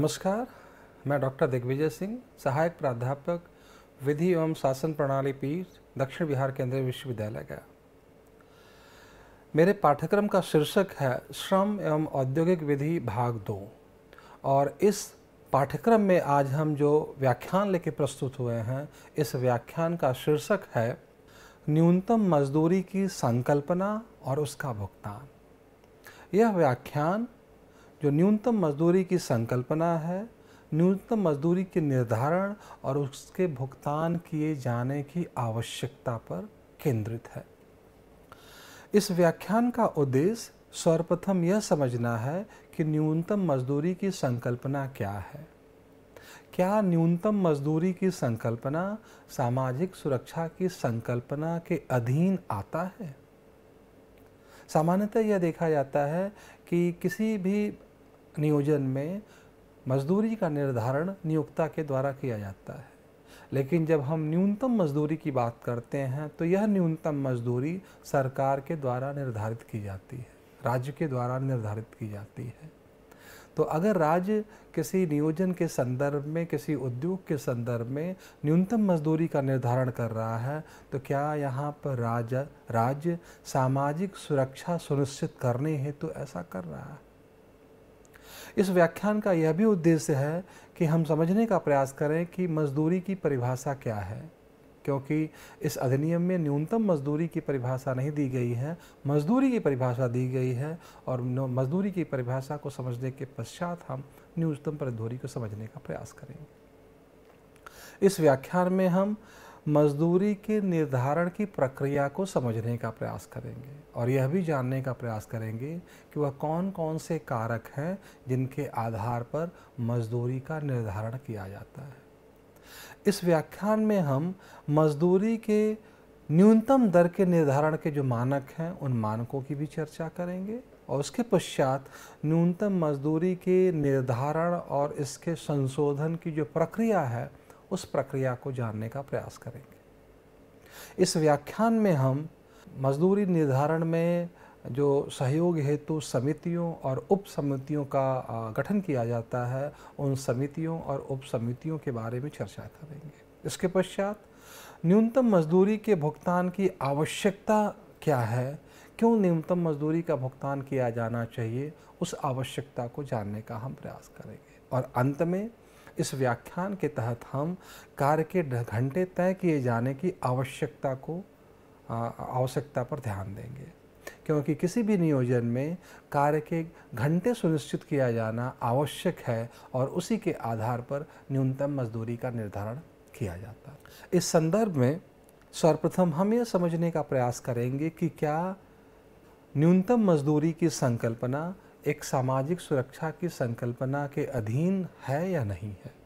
नमस्कार मैं डॉक्टर दिग्विजय सिंह सहायक प्राध्यापक विधि एवं शासन प्रणाली पीठ दक्षिण बिहार केंद्रीय विश्वविद्यालय का मेरे पाठ्यक्रम का शीर्षक है श्रम एवं औद्योगिक विधि भाग दो और इस पाठ्यक्रम में आज हम जो व्याख्यान लेके प्रस्तुत हुए हैं इस व्याख्यान का शीर्षक है न्यूनतम मजदूरी की संकल्पना और उसका भुगतान यह व्याख्यान जो न्यूनतम मजदूरी की संकल्पना है न्यूनतम मजदूरी के निर्धारण और उसके भुगतान किए जाने की आवश्यकता पर केंद्रित है इस व्याख्यान का उद्देश्य सर्वप्रथम यह समझना है कि न्यूनतम मजदूरी की संकल्पना क्या है क्या न्यूनतम मजदूरी की संकल्पना सामाजिक सुरक्षा की संकल्पना के अधीन आता है सामान्यतः यह देखा जाता है कि किसी भी नियोजन में मजदूरी का निर्धारण नियोक्ता के द्वारा किया जाता है लेकिन जब हम न्यूनतम मजदूरी की बात करते हैं तो यह न्यूनतम मजदूरी सरकार के द्वारा निर्धारित की जाती है राज्य के द्वारा निर्धारित की जाती है तो अगर राज्य किसी नियोजन के संदर्भ में किसी उद्योग के संदर्भ में न्यूनतम मजदूरी का निर्धारण कर रहा है तो क्या यहाँ पर राज्य राज्य सामाजिक सुरक्षा सुनिश्चित करने हेतु तो ऐसा कर रहा है इस व्याख्यान का यह भी उद्देश्य है कि हम समझने का प्रयास करें कि मजदूरी की परिभाषा क्या है क्योंकि इस अधिनियम में न्यूनतम मजदूरी की परिभाषा नहीं दी गई है मजदूरी की परिभाषा दी गई है और मजदूरी की परिभाषा को समझने के पश्चात हम न्यूनतम मजदूरी को समझने का प्रयास करेंगे इस व्याख्यान में हम मजदूरी के निर्धारण की प्रक्रिया को समझने का प्रयास करेंगे और यह भी जानने का प्रयास करेंगे कि वह कौन कौन से कारक हैं जिनके आधार पर मजदूरी का निर्धारण किया जाता है इस व्याख्यान में हम मजदूरी के न्यूनतम दर के निर्धारण के जो मानक हैं उन मानकों की भी चर्चा करेंगे और उसके पश्चात न्यूनतम मजदूरी के निर्धारण और इसके संशोधन की जो प्रक्रिया है उस प्रक्रिया को जानने का प्रयास करेंगे इस व्याख्यान में हम मजदूरी निर्धारण में जो सहयोग हेतु समितियों और उप समितियों का गठन किया जाता है उन समितियों और उप समितियों के बारे में चर्चा करेंगे इसके पश्चात न्यूनतम मजदूरी के भुगतान की आवश्यकता क्या है क्यों न्यूनतम मजदूरी का भुगतान किया जाना चाहिए उस आवश्यकता को जानने का हम प्रयास करेंगे और अंत में इस व्याख्यान के तहत हम कार्य के घंटे तय किए जाने की आवश्यकता को आवश्यकता पर ध्यान देंगे क्योंकि किसी भी नियोजन में कार्य के घंटे सुनिश्चित किया जाना आवश्यक है और उसी के आधार पर न्यूनतम मजदूरी का निर्धारण किया जाता है इस संदर्भ में सर्वप्रथम हम यह समझने का प्रयास करेंगे कि क्या न्यूनतम मजदूरी की संकल्पना एक सामाजिक सुरक्षा की संकल्पना के अधीन है या नहीं है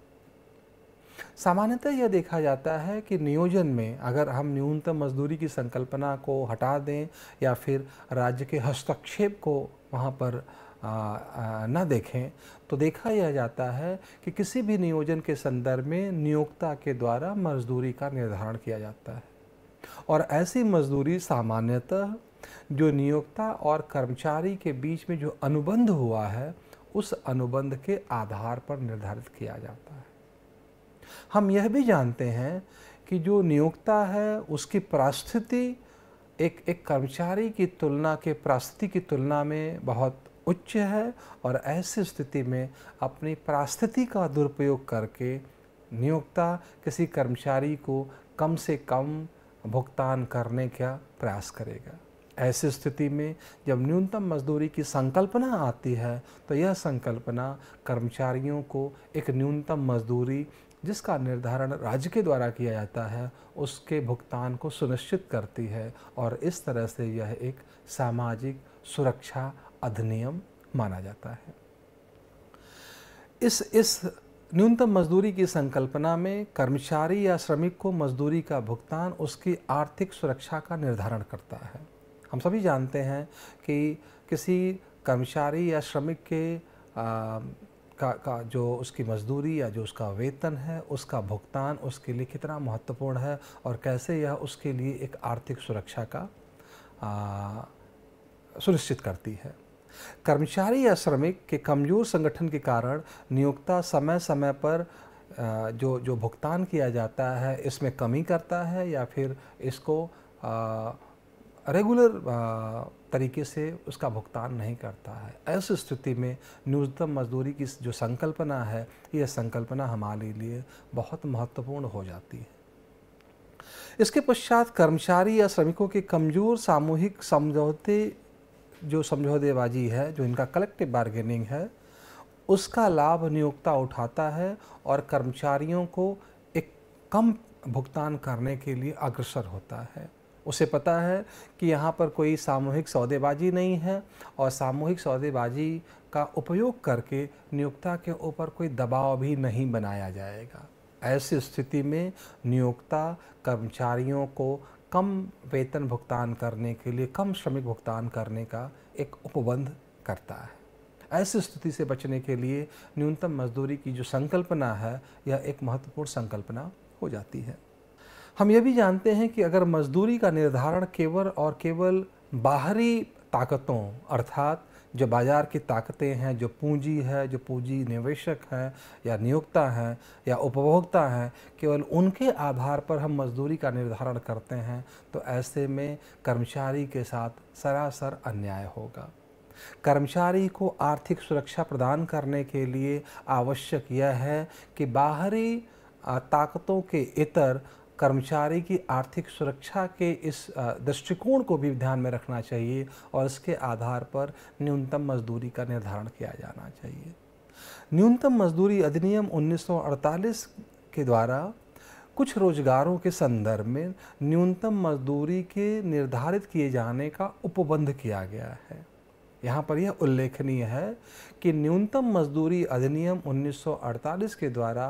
सामान्यतः यह देखा जाता है कि नियोजन में अगर हम न्यूनतम मजदूरी की संकल्पना को हटा दें या फिर राज्य के हस्तक्षेप को वहाँ पर न देखें तो देखा यह जाता है कि किसी भी नियोजन के संदर्भ में नियोक्ता के द्वारा मजदूरी का निर्धारण किया जाता है और ऐसी मजदूरी सामान्यतः जो नियोक्ता और कर्मचारी के बीच में जो अनुबंध हुआ है उस अनुबंध के आधार पर निर्धारित किया जाता है हम यह भी जानते हैं कि जो नियोक्ता है उसकी परिस्थिति एक एक कर्मचारी की तुलना के परास्थिति की तुलना में बहुत उच्च है और ऐसी स्थिति में अपनी परास्थिति का दुरुपयोग करके नियोक्ता किसी कर्मचारी को कम से कम भुगतान करने का प्रयास करेगा ऐसी स्थिति में जब न्यूनतम मजदूरी की संकल्पना आती है तो यह संकल्पना कर्मचारियों को एक न्यूनतम मजदूरी जिसका निर्धारण राज्य के द्वारा किया जाता है उसके भुगतान को सुनिश्चित करती है और इस तरह से यह एक सामाजिक सुरक्षा अधिनियम माना जाता है इस इस न्यूनतम मजदूरी की संकल्पना में कर्मचारी या श्रमिक को मजदूरी का भुगतान उसकी आर्थिक सुरक्षा का निर्धारण करता है हम सभी जानते हैं कि किसी कर्मचारी या श्रमिक के आ, का का जो उसकी मजदूरी या जो उसका वेतन है उसका भुगतान उसके लिए कितना महत्वपूर्ण है और कैसे यह उसके लिए एक आर्थिक सुरक्षा का सुनिश्चित करती है कर्मचारी या श्रमिक के कमजोर संगठन के कारण नियोक्ता समय समय पर जो जो भुगतान किया जाता है इसमें कमी करता है या फिर इसको रेगुलर uh, तरीके से उसका भुगतान नहीं करता है ऐसी स्थिति में न्यूनतम मजदूरी की जो संकल्पना है यह संकल्पना हमारे लिए बहुत महत्वपूर्ण हो जाती है इसके पश्चात कर्मचारी या श्रमिकों के कमजोर सामूहिक समझौते जो समझौतेबाजी है जो इनका कलेक्टिव बार्गेनिंग है उसका लाभ नियोक्ता उठाता है और कर्मचारियों को एक कम भुगतान करने के लिए अग्रसर होता है उसे पता है कि यहाँ पर कोई सामूहिक सौदेबाजी नहीं है और सामूहिक सौदेबाजी का उपयोग करके नियोक्ता के ऊपर कोई दबाव भी नहीं बनाया जाएगा ऐसी स्थिति में नियोक्ता कर्मचारियों को कम वेतन भुगतान करने के लिए कम श्रमिक भुगतान करने का एक उपबंध करता है ऐसी स्थिति से बचने के लिए न्यूनतम मजदूरी की जो संकल्पना है यह एक महत्वपूर्ण संकल्पना हो जाती है हम ये भी जानते हैं कि अगर मजदूरी का निर्धारण केवल और केवल बाहरी ताकतों अर्थात जो बाज़ार की ताकतें हैं जो पूंजी है जो पूंजी निवेशक हैं या नियोक्ता हैं या उपभोक्ता हैं केवल उनके आधार पर हम मजदूरी का निर्धारण करते हैं तो ऐसे में कर्मचारी के साथ सरासर अन्याय होगा कर्मचारी को आर्थिक सुरक्षा प्रदान करने के लिए आवश्यक यह है कि बाहरी ताकतों के इतर कर्मचारी की आर्थिक सुरक्षा के इस दृष्टिकोण को भी ध्यान में रखना चाहिए और इसके आधार पर न्यूनतम मजदूरी का निर्धारण किया जाना चाहिए न्यूनतम मजदूरी अधिनियम 1948 के द्वारा कुछ रोजगारों के संदर्भ में न्यूनतम मजदूरी के निर्धारित किए जाने का उपबंध किया गया है यहाँ पर यह उल्लेखनीय है कि न्यूनतम मजदूरी अधिनियम 1948 के द्वारा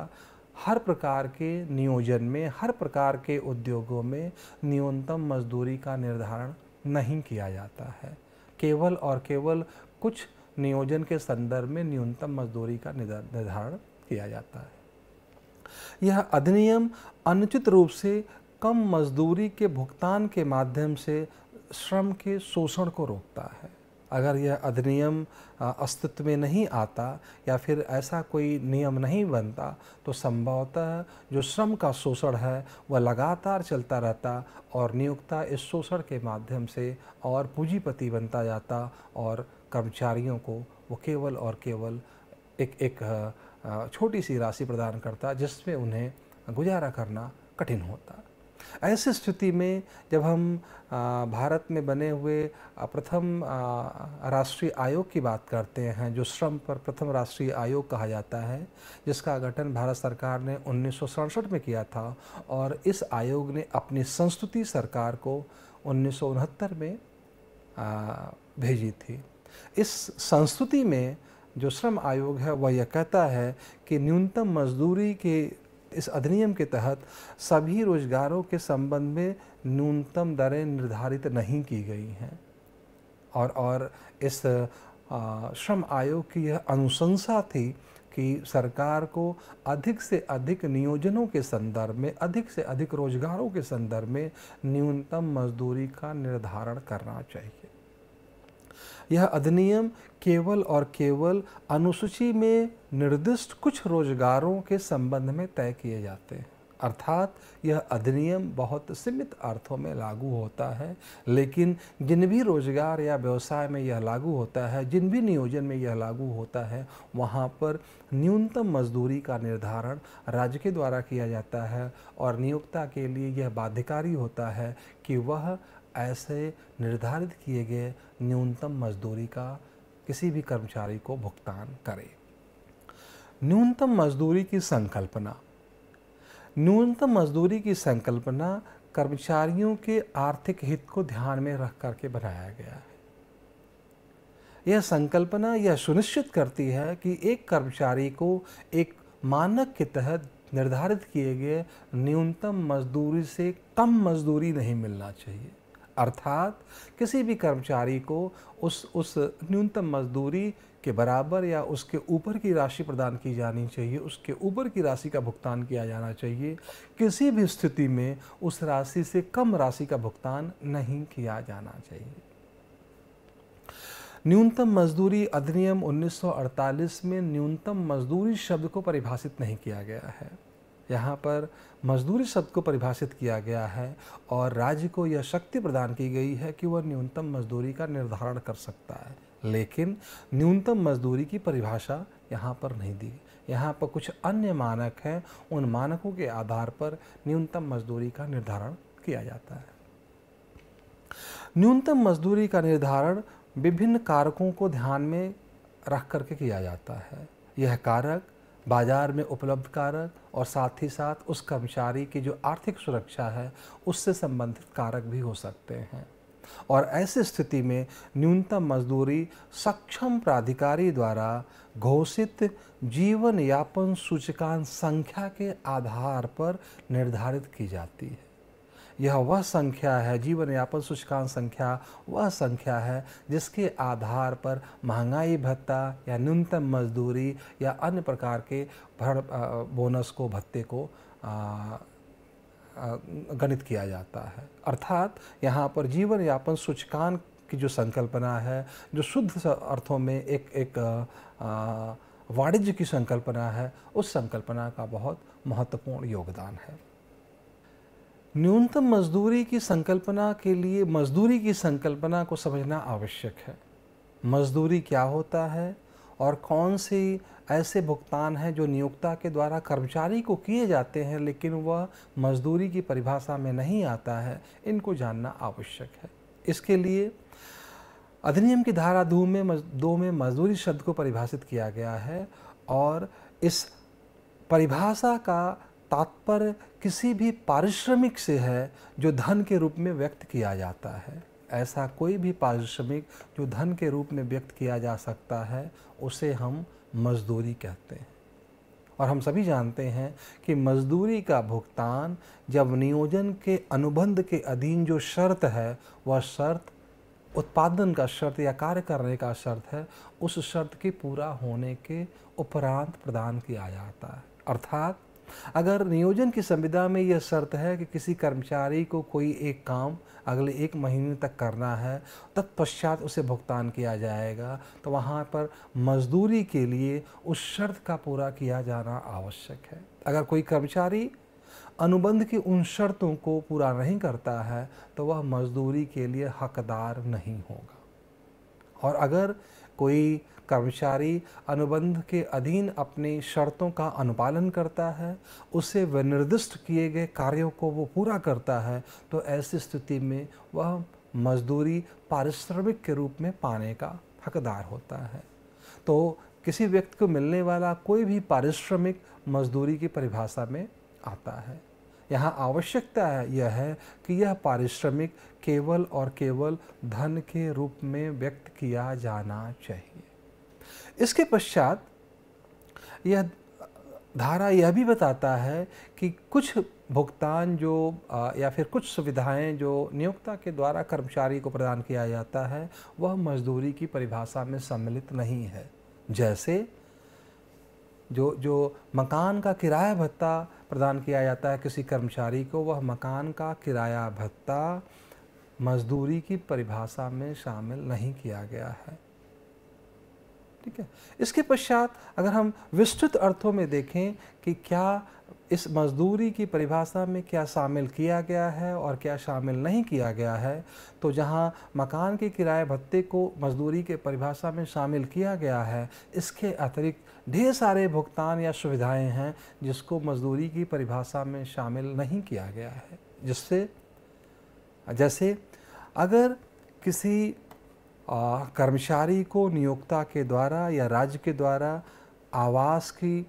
हर प्रकार के नियोजन में हर प्रकार के उद्योगों में न्यूनतम मजदूरी का निर्धारण नहीं किया जाता है केवल और केवल कुछ नियोजन के संदर्भ में न्यूनतम मजदूरी का निर्धारण किया जाता है यह अधिनियम अनुचित रूप से कम मजदूरी के भुगतान के माध्यम से श्रम के शोषण को रोकता है अगर यह अधिनियम अस्तित्व में नहीं आता या फिर ऐसा कोई नियम नहीं बनता तो संभवतः जो श्रम का शोषण है वह लगातार चलता रहता और नियोक्ता इस शोषण के माध्यम से और पूंजीपति बनता जाता और कर्मचारियों को वो केवल और केवल एक एक छोटी सी राशि प्रदान करता जिसमें उन्हें गुजारा करना कठिन होता ऐसी स्थिति में जब हम भारत में बने हुए प्रथम राष्ट्रीय आयोग की बात करते हैं जो श्रम पर प्रथम राष्ट्रीय आयोग कहा जाता है जिसका गठन भारत सरकार ने उन्नीस में किया था और इस आयोग ने अपनी संस्कृति सरकार को उन्नीस में भेजी थी इस संस्कृति में जो श्रम आयोग है वह यह कहता है कि न्यूनतम मजदूरी के इस अधिनियम के तहत सभी रोजगारों के संबंध में न्यूनतम दरें निर्धारित नहीं की गई हैं और और इस श्रम आयोग की यह अनुशंसा थी कि सरकार को अधिक से अधिक नियोजनों के संदर्भ में अधिक से अधिक रोजगारों के संदर्भ में न्यूनतम मजदूरी का निर्धारण करना चाहिए यह अधिनियम केवल और केवल अनुसूची में निर्दिष्ट कुछ रोजगारों के संबंध में तय किए जाते हैं अर्थात यह अधिनियम बहुत सीमित अर्थों में लागू होता है लेकिन जिन भी रोजगार या व्यवसाय में यह लागू होता है जिन भी नियोजन में यह लागू होता है वहाँ पर न्यूनतम मजदूरी का निर्धारण राज्य के द्वारा किया जाता है और नियोक्ता के लिए यह बाध्यकारी होता है कि वह ऐसे निर्धारित किए गए न्यूनतम मजदूरी का किसी भी कर्मचारी को भुगतान करे न्यूनतम मजदूरी की संकल्पना न्यूनतम मजदूरी की संकल्पना कर्मचारियों के आर्थिक हित को ध्यान में रख करके बनाया गया है यह संकल्पना यह सुनिश्चित करती है कि एक कर्मचारी को एक मानक के तहत निर्धारित किए गए न्यूनतम मजदूरी से कम मजदूरी नहीं मिलना चाहिए अर्थात किसी भी कर्मचारी को उस उस न्यूनतम मजदूरी के बराबर या उसके ऊपर की राशि प्रदान की जानी चाहिए उसके ऊपर की राशि का भुगतान किया जाना चाहिए किसी भी स्थिति में उस राशि से कम राशि का भुगतान नहीं किया जाना चाहिए न्यूनतम मजदूरी अधिनियम 1948 में न्यूनतम मजदूरी शब्द को परिभाषित नहीं किया गया है यहाँ पर मजदूरी शब्द को परिभाषित किया गया है और राज्य को यह शक्ति प्रदान की गई है कि वह न्यूनतम मजदूरी का निर्धारण कर सकता है लेकिन न्यूनतम मजदूरी की परिभाषा यहाँ पर नहीं दी यहाँ पर कुछ अन्य मानक हैं उन मानकों के आधार पर न्यूनतम मजदूरी का निर्धारण किया जाता है न्यूनतम मजदूरी का निर्धारण विभिन्न कारकों को ध्यान में रख करके किया जाता है यह कारक बाज़ार में उपलब्ध कारक और साथ ही साथ उस कर्मचारी की जो आर्थिक सुरक्षा है उससे संबंधित कारक भी हो सकते हैं और ऐसी स्थिति में न्यूनतम मजदूरी सक्षम प्राधिकारी द्वारा घोषित जीवन यापन सूचकांक संख्या के आधार पर निर्धारित की जाती है यह वह संख्या है जीवन यापन सूचकांक संख्या वह संख्या है जिसके आधार पर महंगाई भत्ता या न्यूनतम मजदूरी या अन्य प्रकार के भर बोनस को भत्ते को आ, गणित किया जाता है अर्थात यहाँ पर जीवन यापन सूचकांक की जो संकल्पना है जो शुद्ध अर्थों में एक एक वाणिज्य की संकल्पना है उस संकल्पना का बहुत महत्वपूर्ण योगदान है न्यूनतम मजदूरी की संकल्पना के लिए मजदूरी की संकल्पना को समझना आवश्यक है मजदूरी क्या होता है और कौन से ऐसे भुगतान हैं जो नियोक्ता के द्वारा कर्मचारी को किए जाते हैं लेकिन वह मजदूरी की परिभाषा में नहीं आता है इनको जानना आवश्यक है इसके लिए अधिनियम की धारा दो में दो में मजदूरी शब्द को परिभाषित किया गया है और इस परिभाषा का तात्पर्य किसी भी पारिश्रमिक से है जो धन के रूप में व्यक्त किया जाता है ऐसा कोई भी पारिश्रमिक जो धन के रूप में व्यक्त किया जा सकता है उसे हम मजदूरी कहते हैं और हम सभी जानते हैं कि मजदूरी का भुगतान जब नियोजन के अनुबंध के अधीन जो शर्त है वह शर्त उत्पादन का शर्त या कार्य करने का शर्त है उस शर्त के पूरा होने के उपरांत प्रदान किया जाता है अर्थात अगर नियोजन की संविधा में यह शर्त है कि किसी कर्मचारी को कोई एक काम अगले एक महीने तक करना है तत्पश्चात उसे भुगतान किया जाएगा तो वहाँ पर मजदूरी के लिए उस शर्त का पूरा किया जाना आवश्यक है अगर कोई कर्मचारी अनुबंध की उन शर्तों को पूरा नहीं करता है तो वह मजदूरी के लिए हकदार नहीं होगा और अगर कोई कर्मचारी अनुबंध के अधीन अपनी शर्तों का अनुपालन करता है उसे विनिर्दिष्ट किए गए कार्यों को वो पूरा करता है तो ऐसी स्थिति में वह मजदूरी पारिश्रमिक के रूप में पाने का हकदार होता है तो किसी व्यक्ति को मिलने वाला कोई भी पारिश्रमिक मजदूरी की परिभाषा में आता है यहाँ आवश्यकता यह है कि यह पारिश्रमिक केवल और केवल धन के रूप में व्यक्त किया जाना चाहिए इसके पश्चात यह धारा यह भी बताता है कि कुछ भुगतान जो या फिर कुछ सुविधाएं जो नियोक्ता के द्वारा कर्मचारी को प्रदान किया जाता है वह मजदूरी की परिभाषा में सम्मिलित नहीं है जैसे जो जो मकान का किराया भत्ता प्रदान किया जाता है किसी कर्मचारी को वह मकान का किराया भत्ता मजदूरी की परिभाषा में शामिल नहीं किया गया है ठीक है इसके पश्चात अगर हम विस्तृत अर्थों में देखें कि क्या इस मजदूरी की परिभाषा में क्या शामिल किया गया है और क्या शामिल नहीं किया गया है तो जहां मकान के किराए भत्ते को मजदूरी के परिभाषा में शामिल किया गया है इसके अतिरिक्त ढेर सारे भुगतान या सुविधाएं हैं जिसको मजदूरी की परिभाषा में शामिल नहीं किया गया है जिससे जैसे अगर किसी कर्मचारी को नियोक्ता के द्वारा या राज्य के द्वारा आवास की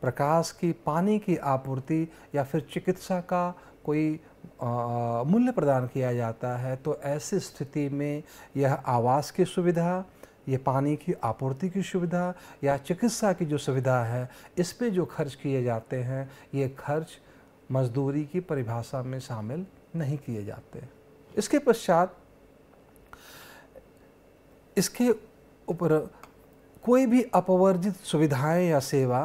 प्रकाश की पानी की आपूर्ति या फिर चिकित्सा का कोई मूल्य प्रदान किया जाता है तो ऐसी स्थिति में यह आवास की सुविधा ये पानी की आपूर्ति की सुविधा या चिकित्सा की जो सुविधा है इस पे जो खर्च किए जाते हैं ये खर्च मजदूरी की परिभाषा में शामिल नहीं किए जाते इसके पश्चात इसके ऊपर कोई भी अपवर्जित सुविधाएं या सेवा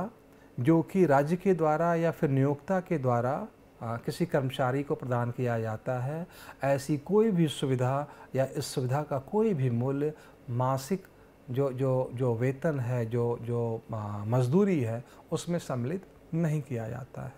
जो कि राज्य के द्वारा या फिर नियोक्ता के द्वारा आ, किसी कर्मचारी को प्रदान किया जाता है ऐसी कोई भी सुविधा या इस सुविधा का कोई भी मूल्य मासिक जो जो जो वेतन है जो जो मजदूरी है उसमें सम्मिलित नहीं किया जाता है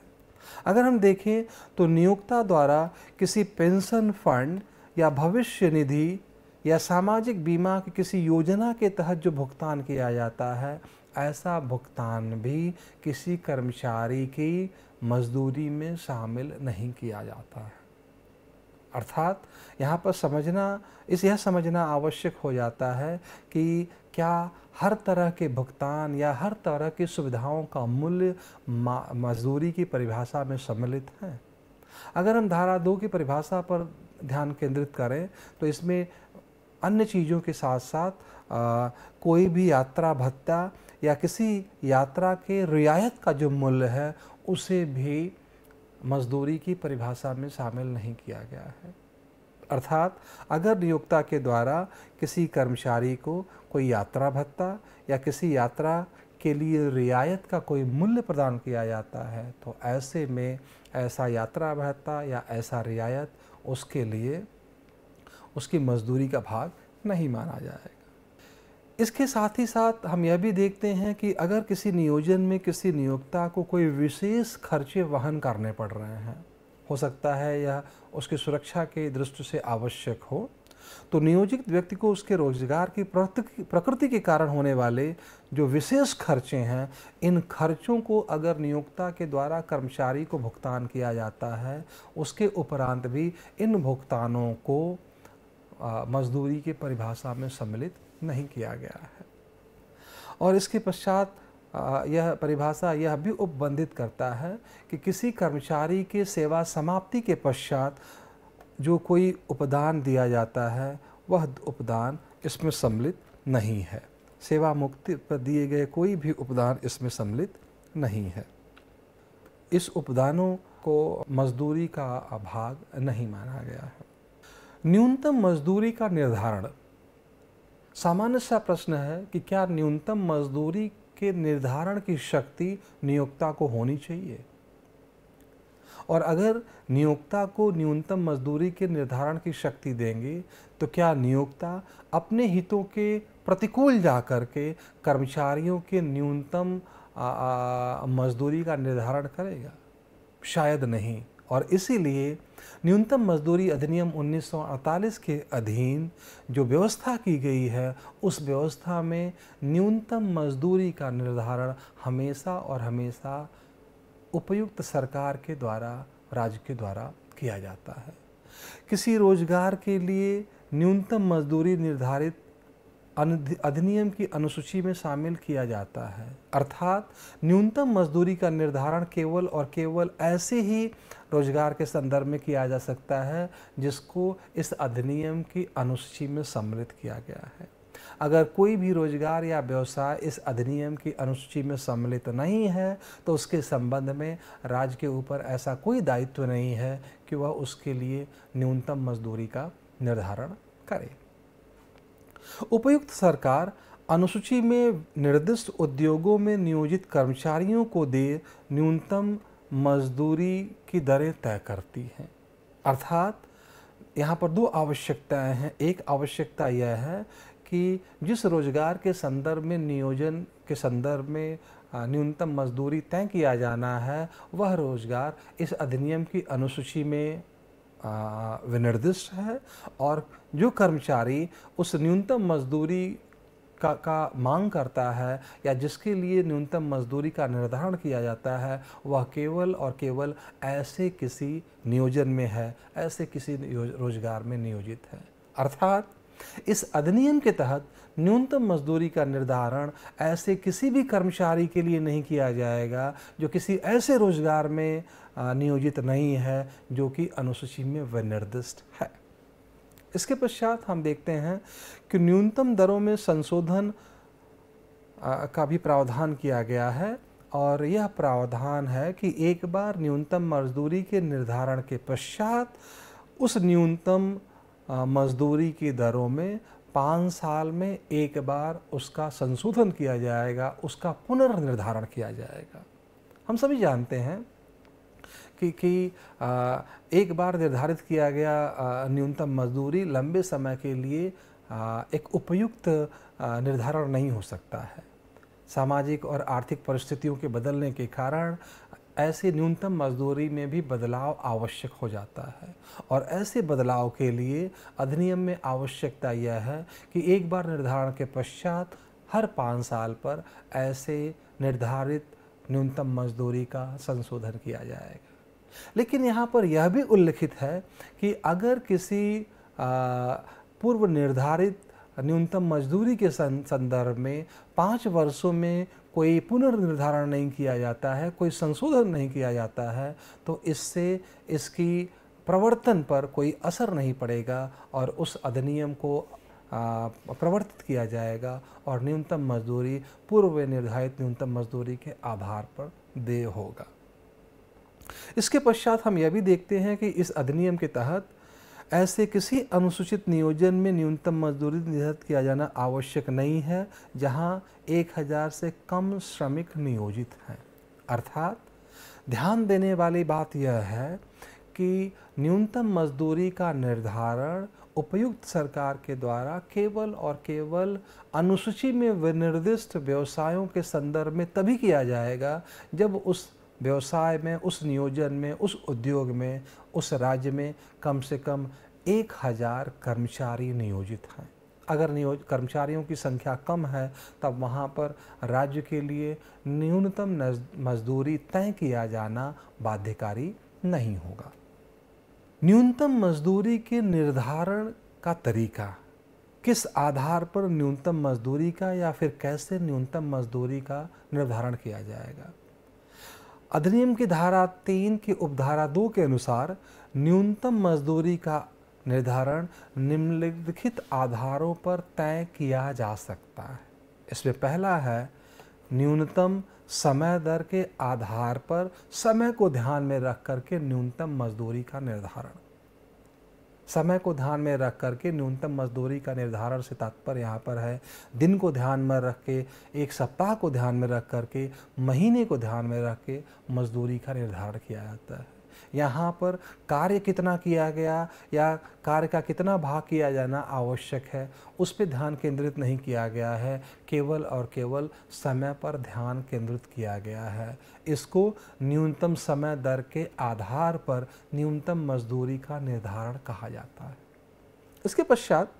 अगर हम देखें तो नियोक्ता द्वारा किसी पेंशन फंड या भविष्य निधि या सामाजिक बीमा की किसी योजना के तहत जो भुगतान किया जाता है ऐसा भुगतान भी किसी कर्मचारी की मजदूरी में शामिल नहीं किया जाता है अर्थात यहाँ पर समझना इस यह समझना आवश्यक हो जाता है कि क्या हर तरह के भुगतान या हर तरह की सुविधाओं का मूल्य मजदूरी की परिभाषा में सम्मिलित है अगर हम धारा दो की परिभाषा पर ध्यान केंद्रित करें तो इसमें अन्य चीज़ों के साथ साथ आ, कोई भी यात्रा भत्ता या किसी यात्रा के रियायत का जो मूल्य है उसे भी मजदूरी की परिभाषा में शामिल नहीं किया गया है अर्थात अगर नियोक्ता के द्वारा किसी कर्मचारी को कोई यात्रा भत्ता या किसी यात्रा के लिए रियायत का कोई मूल्य प्रदान किया जाता है तो ऐसे में ऐसा यात्रा भत्ता या ऐसा रियायत उसके लिए उसकी मजदूरी का भाग नहीं माना जाएगा इसके साथ ही साथ हम यह भी देखते हैं कि अगर किसी नियोजन में किसी नियोक्ता को कोई विशेष खर्चे वहन करने पड़ रहे हैं हो सकता है या उसकी सुरक्षा के दृष्टि से आवश्यक हो तो नियोजित व्यक्ति को उसके रोजगार की प्रकृति के कारण होने वाले जो विशेष खर्चे हैं इन खर्चों को अगर नियोक्ता के द्वारा कर्मचारी को भुगतान किया जाता है उसके उपरांत भी इन भुगतानों को मजदूरी के परिभाषा में सम्मिलित नहीं किया गया है और इसके पश्चात यह परिभाषा यह भी उपबंधित करता है कि किसी कर्मचारी के सेवा समाप्ति के पश्चात जो कोई उपदान दिया जाता है वह उपदान इसमें सम्मिलित नहीं है सेवा मुक्ति पर दिए गए कोई भी उपदान इसमें सम्मिलित नहीं है इस उपदानों को मजदूरी का भाग नहीं माना गया है न्यूनतम मजदूरी का निर्धारण सामान्य सा प्रश्न है कि क्या न्यूनतम मजदूरी के निर्धारण की शक्ति नियोक्ता को होनी चाहिए और अगर नियोक्ता को न्यूनतम मजदूरी के निर्धारण की शक्ति देंगे तो क्या नियोक्ता अपने हितों के प्रतिकूल जा कर के कर्मचारियों के न्यूनतम मजदूरी का निर्धारण करेगा शायद नहीं और इसीलिए न्यूनतम मजदूरी अधिनियम 1948 के अधीन जो व्यवस्था की गई है उस व्यवस्था में न्यूनतम मजदूरी का निर्धारण हमेशा और हमेशा उपयुक्त सरकार के द्वारा राज्य के द्वारा किया जाता है किसी रोजगार के लिए न्यूनतम मजदूरी निर्धारित अधिनियम की अनुसूची में शामिल किया जाता है अर्थात न्यूनतम मजदूरी का निर्धारण केवल और केवल ऐसे ही रोजगार के संदर्भ में किया जा सकता है जिसको इस अधिनियम की अनुसूची में सम्मिलित किया गया है अगर कोई भी रोजगार या व्यवसाय इस अधिनियम की अनुसूची में सम्मिलित नहीं है तो उसके संबंध में राज्य के ऊपर ऐसा कोई दायित्व नहीं है कि वह उसके लिए न्यूनतम मजदूरी का निर्धारण करे उपयुक्त सरकार अनुसूची में निर्दिष्ट उद्योगों में नियोजित कर्मचारियों को दे न्यूनतम मजदूरी की दरें तय करती हैं अर्थात यहाँ पर दो आवश्यकताएं हैं एक आवश्यकता यह है कि जिस रोज़गार के संदर्भ में नियोजन के संदर्भ में न्यूनतम मजदूरी तय किया जाना है वह रोज़गार इस अधिनियम की अनुसूची में विनिर्दिष्ट है और जो कर्मचारी उस न्यूनतम मजदूरी का, का मांग करता है या जिसके लिए न्यूनतम मजदूरी का निर्धारण किया जाता है वह केवल और केवल ऐसे किसी नियोजन में है ऐसे किसी रोजगार में नियोजित है अर्थात इस अधिनियम के तहत न्यूनतम मजदूरी का निर्धारण ऐसे किसी भी कर्मचारी के लिए नहीं किया जाएगा जो किसी ऐसे रोजगार में नियोजित नहीं है जो कि अनुसूची में विनिर्दिष्ट है इसके पश्चात हम देखते हैं कि न्यूनतम दरों में संशोधन का भी प्रावधान किया गया है और यह प्रावधान है कि एक बार न्यूनतम मजदूरी के निर्धारण के पश्चात उस न्यूनतम मजदूरी की दरों में पाँच साल में एक बार उसका संशोधन किया जाएगा उसका पुनर्निर्धारण किया जाएगा हम सभी जानते हैं कि कि एक बार निर्धारित किया गया न्यूनतम मजदूरी लंबे समय के लिए एक उपयुक्त निर्धारण नहीं हो सकता है सामाजिक और आर्थिक परिस्थितियों के बदलने के कारण ऐसे न्यूनतम मजदूरी में भी बदलाव आवश्यक हो जाता है और ऐसे बदलाव के लिए अधिनियम में आवश्यकता यह है कि एक बार निर्धारण के पश्चात हर पाँच साल पर ऐसे निर्धारित न्यूनतम मजदूरी का संशोधन किया जाएगा लेकिन यहाँ पर यह भी उल्लिखित है कि अगर किसी पूर्व निर्धारित न्यूनतम मजदूरी के संदर्भ में पाँच वर्षों में कोई पुनर्निर्धारण नहीं किया जाता है कोई संशोधन नहीं किया जाता है तो इससे इसकी प्रवर्तन पर कोई असर नहीं पड़ेगा और उस अधिनियम को प्रवर्तित किया जाएगा और न्यूनतम मजदूरी पूर्व निर्धारित न्यूनतम मजदूरी के आधार पर देय होगा इसके पश्चात हम यह भी देखते हैं कि इस अधिनियम के तहत ऐसे किसी अनुसूचित नियोजन में न्यूनतम मजदूरी निर्धारित किया जाना आवश्यक नहीं है जहां 1000 से कम श्रमिक नियोजित हैं अर्थात ध्यान देने वाली बात यह है कि न्यूनतम मजदूरी का निर्धारण उपयुक्त सरकार के द्वारा केवल और केवल अनुसूची में विनिर्दिष्ट व्यवसायों के संदर्भ में तभी किया जाएगा जब उस व्यवसाय में उस नियोजन में उस उद्योग में उस राज्य में कम से कम एक हज़ार कर्मचारी नियोजित हैं अगर नियोज कर्मचारियों की संख्या कम है तब वहाँ पर राज्य के लिए न्यूनतम मजदूरी तय किया जाना बाध्यकारी नहीं होगा न्यूनतम मजदूरी के निर्धारण का तरीका किस आधार पर न्यूनतम मजदूरी का या फिर कैसे न्यूनतम मजदूरी का निर्धारण किया जाएगा अधिनियम की धारा तीन की उपधारा दो के अनुसार न्यूनतम मजदूरी का निर्धारण निम्नलिखित आधारों पर तय किया जा सकता है इसमें पहला है न्यूनतम समय दर के आधार पर समय को ध्यान में रख करके न्यूनतम मजदूरी का निर्धारण समय को ध्यान में रख करके न्यूनतम मजदूरी का निर्धारण से तात्पर्य यहाँ पर है दिन को ध्यान में रख के एक सप्ताह को ध्यान में रख करके महीने को ध्यान में रख के मजदूरी का निर्धारण किया जाता है यहाँ पर कार्य कितना किया गया या कार्य का कितना भाग किया जाना आवश्यक है उस पर ध्यान केंद्रित नहीं किया गया है केवल और केवल समय पर ध्यान केंद्रित किया गया है इसको न्यूनतम समय दर के आधार पर न्यूनतम मजदूरी का निर्धारण कहा जाता है इसके पश्चात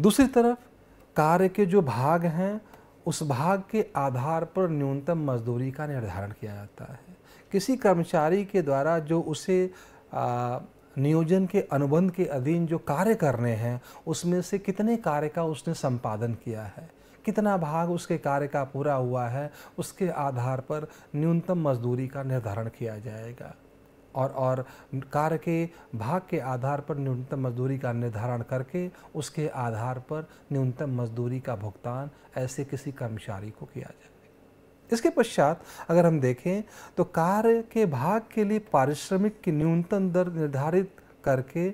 दूसरी तरफ कार्य के जो भाग हैं उस भाग के आधार पर न्यूनतम मजदूरी का निर्धारण किया जाता है किसी कर्मचारी के द्वारा जो उसे आ, नियोजन के अनुबंध के अधीन जो कार्य करने हैं उसमें से कितने कार्य का उसने संपादन किया है कितना भाग उसके कार्य का पूरा हुआ है उसके आधार पर न्यूनतम मजदूरी का निर्धारण किया जाएगा और और कार्य के भाग के आधार पर न्यूनतम मजदूरी का निर्धारण करके उसके आधार पर न्यूनतम मजदूरी का भुगतान ऐसे किसी कर्मचारी को किया जाए इसके पश्चात अगर हम देखें तो कार्य के भाग के लिए पारिश्रमिक की न्यूनतम दर निर्धारित करके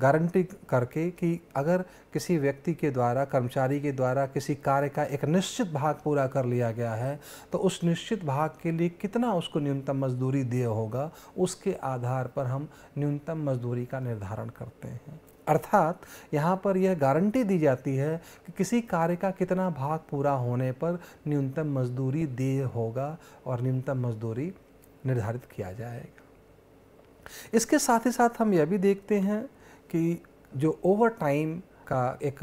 गारंटी करके कि अगर किसी व्यक्ति के द्वारा कर्मचारी के द्वारा किसी कार्य का एक निश्चित भाग पूरा कर लिया गया है तो उस निश्चित भाग के लिए कितना उसको न्यूनतम मजदूरी दिए होगा उसके आधार पर हम न्यूनतम मजदूरी का निर्धारण करते हैं अर्थात यहाँ पर यह गारंटी दी जाती है कि किसी कार्य का कितना भाग पूरा होने पर न्यूनतम मजदूरी देय होगा और न्यूनतम मजदूरी निर्धारित किया जाएगा इसके साथ ही साथ हम यह भी देखते हैं कि जो ओवर टाइम का एक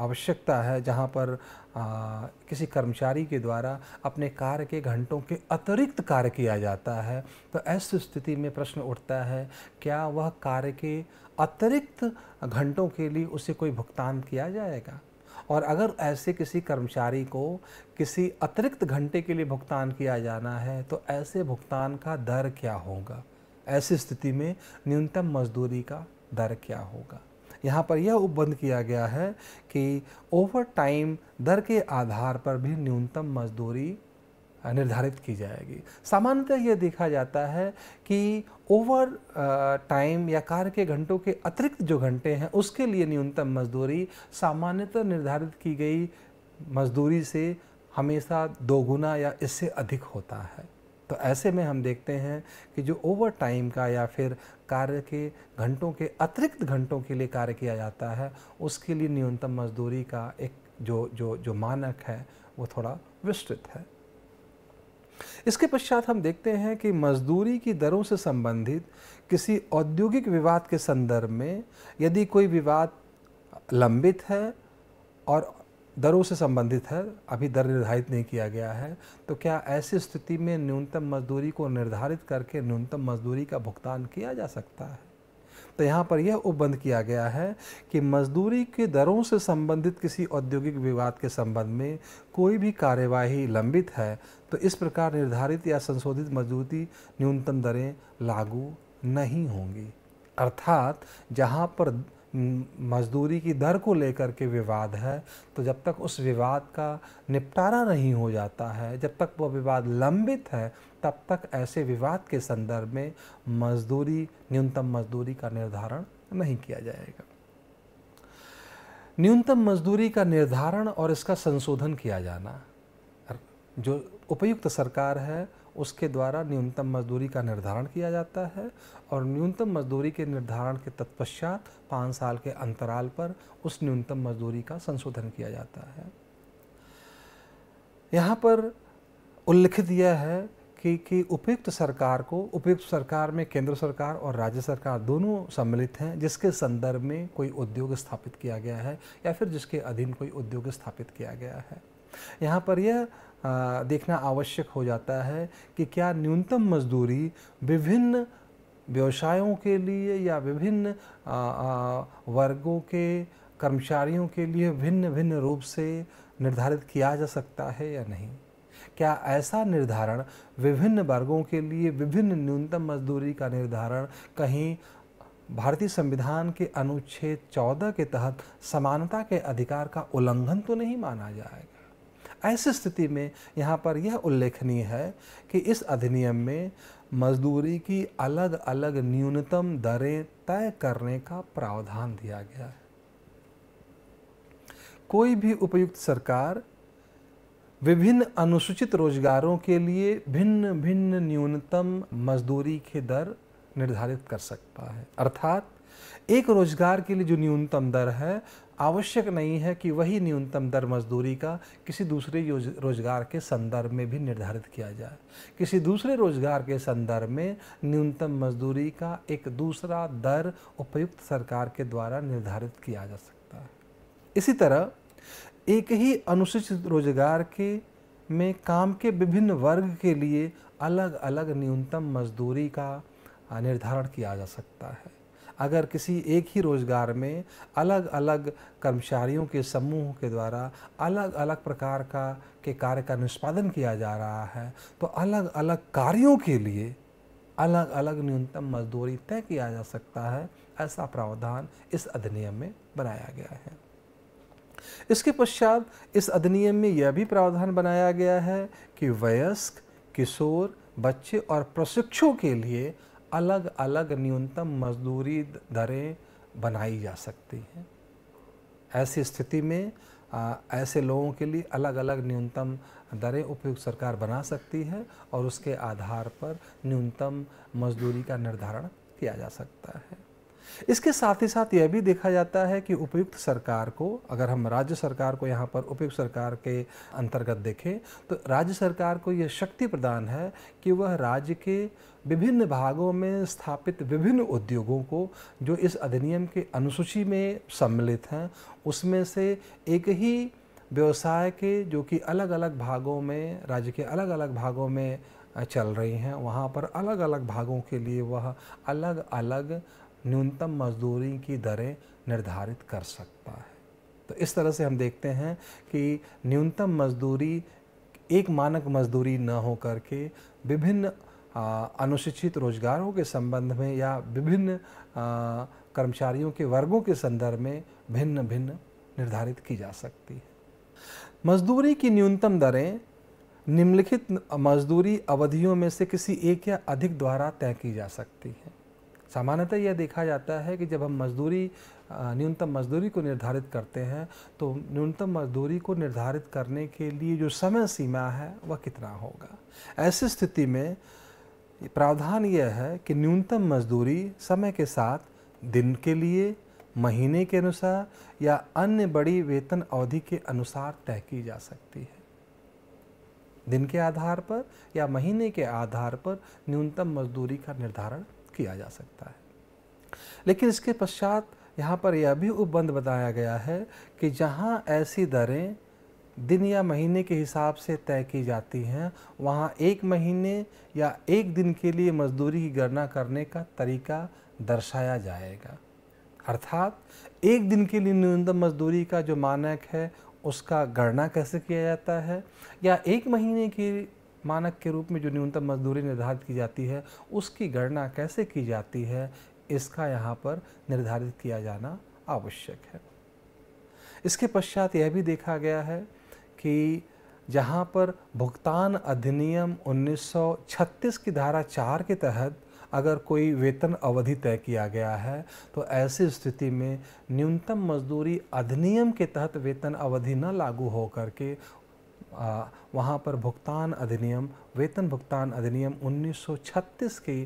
आवश्यकता है जहाँ पर आ, किसी कर्मचारी के द्वारा अपने कार्य के घंटों के अतिरिक्त कार्य किया जाता है तो ऐसी स्थिति में प्रश्न उठता है क्या वह कार्य के अतिरिक्त घंटों के लिए उसे कोई भुगतान किया जाएगा और अगर ऐसे किसी कर्मचारी को किसी अतिरिक्त घंटे के लिए भुगतान किया जाना है तो ऐसे भुगतान का दर क्या होगा ऐसी स्थिति में न्यूनतम मजदूरी का दर क्या होगा यहाँ पर यह उपबंध किया गया है कि ओवर टाइम दर के आधार पर भी न्यूनतम मजदूरी निर्धारित की जाएगी सामान्यतः यह देखा जाता है कि ओवर टाइम या कार्य के घंटों के अतिरिक्त जो घंटे हैं उसके लिए न्यूनतम मजदूरी सामान्यतः निर्धारित की गई मजदूरी से हमेशा दोगुना या इससे अधिक होता है तो ऐसे में हम देखते हैं कि जो ओवर टाइम का या फिर कार्य के घंटों के अतिरिक्त घंटों के लिए कार्य किया जाता है उसके लिए न्यूनतम मजदूरी का एक जो जो जो मानक है वो थोड़ा विस्तृत है इसके पश्चात हम देखते हैं कि मजदूरी की दरों से संबंधित किसी औद्योगिक विवाद के संदर्भ में यदि कोई विवाद लंबित है और दरों से संबंधित है अभी दर निर्धारित नहीं किया गया है तो क्या ऐसी स्थिति में न्यूनतम मजदूरी को निर्धारित करके न्यूनतम मजदूरी का भुगतान किया जा सकता है तो यहाँ पर यह उपबंध किया गया है कि मजदूरी के दरों से संबंधित किसी औद्योगिक विवाद के संबंध में कोई भी कार्यवाही लंबित है तो इस प्रकार निर्धारित या संशोधित मजदूरी न्यूनतम दरें लागू नहीं होंगी अर्थात जहाँ पर मजदूरी की दर को लेकर के विवाद है तो जब तक उस विवाद का निपटारा नहीं हो जाता है जब तक वह विवाद लंबित है तब तक ऐसे विवाद के संदर्भ में मजदूरी न्यूनतम मजदूरी का निर्धारण नहीं किया जाएगा न्यूनतम मजदूरी का निर्धारण और इसका संशोधन किया जाना जो उपयुक्त सरकार है उसके द्वारा न्यूनतम मजदूरी का निर्धारण किया जाता है और न्यूनतम मजदूरी के निर्धारण के तत्पश्चात पाँच साल के अंतराल पर उस न्यूनतम मजदूरी का संशोधन किया जाता है यहाँ पर उल्लिखित यह है कि कि उपयुक्त सरकार को उपयुक्त सरकार में केंद्र सरकार और राज्य सरकार दोनों सम्मिलित हैं जिसके संदर्भ में कोई उद्योग स्थापित किया गया है या फिर जिसके अधीन कोई उद्योग स्थापित किया गया है यहाँ पर यह देखना आवश्यक हो जाता है कि क्या न्यूनतम मजदूरी विभिन्न व्यवसायों के लिए या विभिन्न वर्गों के कर्मचारियों के लिए भिन्न भिन्न रूप से निर्धारित किया जा सकता है या नहीं क्या ऐसा निर्धारण विभिन्न वर्गों के लिए विभिन्न न्यूनतम मजदूरी का निर्धारण कहीं भारतीय संविधान के अनुच्छेद 14 के तहत समानता के अधिकार का उल्लंघन तो नहीं माना जाएगा ऐसी स्थिति में यहाँ पर यह उल्लेखनीय है कि इस अधिनियम में मजदूरी की अलग अलग न्यूनतम दरें तय करने का प्रावधान दिया गया है कोई भी उपयुक्त सरकार विभिन्न अनुसूचित रोजगारों के लिए भिन्न भिन्न न्यूनतम मजदूरी के दर निर्धारित कर सकता है अर्थात एक रोजगार के लिए जो न्यूनतम दर है आवश्यक नहीं है कि वही न्यूनतम दर मजदूरी का किसी दूसरे रोजगार के संदर्भ में भी निर्धारित किया जाए किसी दूसरे रोजगार के संदर्भ में न्यूनतम मजदूरी का एक दूसरा दर उपयुक्त सरकार के द्वारा निर्धारित किया जा सकता है इसी तरह एक ही अनुसूचित रोजगार के में काम के विभिन्न वर्ग के लिए अलग अलग न्यूनतम मजदूरी का निर्धारण किया जा सकता है अगर किसी एक ही रोज़गार में अलग अलग कर्मचारियों के समूह के द्वारा अलग अलग प्रकार का के कार्य का निष्पादन किया जा रहा है तो अलग अलग कार्यों के लिए अलग अलग न्यूनतम मजदूरी तय किया जा सकता है ऐसा प्रावधान इस अधिनियम में बनाया गया है इसके पश्चात इस अधिनियम में यह भी प्रावधान बनाया गया है कि वयस्क किशोर बच्चे और प्रशिक्षु के लिए अलग अलग न्यूनतम मजदूरी दरें बनाई जा सकती हैं ऐसी स्थिति में आ, ऐसे लोगों के लिए अलग अलग न्यूनतम दरें उपयुक्त सरकार बना सकती है और उसके आधार पर न्यूनतम मजदूरी का निर्धारण किया जा सकता है इसके साथ ही साथ यह भी देखा जाता है कि उपयुक्त सरकार को अगर हम राज्य सरकार को यहाँ पर उपयुक्त सरकार के अंतर्गत देखें तो राज्य सरकार को यह शक्ति प्रदान है कि वह राज्य के विभिन्न भागों में स्थापित विभिन्न उद्योगों को जो इस अधिनियम के अनुसूची में सम्मिलित हैं उसमें से एक ही व्यवसाय के जो कि अलग अलग भागों में राज्य के अलग अलग भागों में चल रही हैं वहाँ पर अलग अलग भागों के लिए वह अलग अलग न्यूनतम मजदूरी की दरें निर्धारित कर सकता है तो इस तरह से हम देखते हैं कि न्यूनतम मजदूरी एक मानक मजदूरी न हो करके के विभिन्न अनुसूचित रोजगारों के संबंध में या विभिन्न कर्मचारियों के वर्गों के संदर्भ में भिन्न भिन्न निर्धारित की जा सकती है मजदूरी की न्यूनतम दरें निम्नलिखित मजदूरी अवधियों में से किसी एक या अधिक द्वारा तय की जा सकती हैं सामान्यतः यह देखा जाता है कि जब हम मजदूरी न्यूनतम मजदूरी को निर्धारित करते हैं तो न्यूनतम मजदूरी को निर्धारित करने के लिए जो समय सीमा है वह कितना होगा ऐसी स्थिति में प्रावधान यह है कि न्यूनतम मजदूरी समय के साथ दिन के लिए महीने के अनुसार या अन्य बड़ी वेतन अवधि के अनुसार तय की जा सकती है दिन के आधार पर या महीने के आधार पर न्यूनतम मजदूरी का निर्धारण किया जा सकता है लेकिन इसके पश्चात यहाँ पर यह भी उपबंध बताया गया है कि जहाँ ऐसी दरें दिन या महीने के हिसाब से तय की जाती हैं वहाँ एक महीने या एक दिन के लिए मजदूरी की गणना करने का तरीका दर्शाया जाएगा अर्थात एक दिन के लिए न्यूनतम मजदूरी का जो मानक है उसका गणना कैसे किया जाता है या एक महीने की मानक के रूप में जो न्यूनतम मजदूरी निर्धारित की जाती है उसकी गणना कैसे की जाती है इसका यहाँ पर निर्धारित किया जाना आवश्यक है इसके पश्चात यह भी देखा गया है कि जहाँ पर भुगतान अधिनियम 1936 की धारा चार के तहत अगर कोई वेतन अवधि तय किया गया है तो ऐसी स्थिति में न्यूनतम मजदूरी अधिनियम के तहत वेतन अवधि न लागू हो करके वहाँ पर भुगतान अधिनियम वेतन भुगतान अधिनियम 1936 के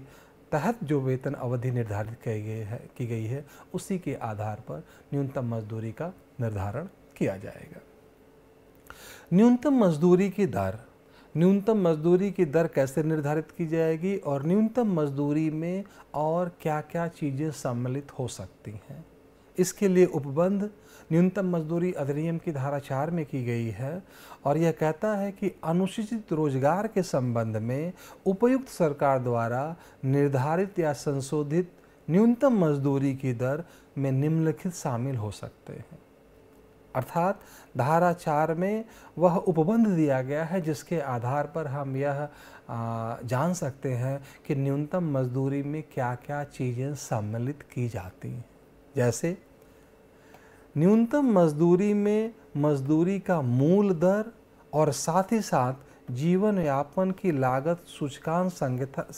तहत जो वेतन अवधि निर्धारित की गई है की गई है उसी के आधार पर न्यूनतम मजदूरी का निर्धारण किया जाएगा न्यूनतम मजदूरी की दर न्यूनतम मजदूरी की दर कैसे निर्धारित की जाएगी और न्यूनतम मजदूरी में और क्या क्या चीज़ें सम्मिलित हो सकती हैं इसके लिए उपबंध न्यूनतम मजदूरी अधिनियम की धारा चार में की गई है और यह कहता है कि अनुसूचित रोजगार के संबंध में उपयुक्त सरकार द्वारा निर्धारित या संशोधित न्यूनतम मजदूरी की दर में निम्नलिखित शामिल हो सकते हैं अर्थात धारा चार में वह उपबंध दिया गया है जिसके आधार पर हम यह जान सकते हैं कि न्यूनतम मजदूरी में क्या क्या चीज़ें सम्मिलित की जाती हैं जैसे न्यूनतम मजदूरी में मजदूरी का मूल दर और साथ ही साथ जीवन यापन की लागत सूचकांक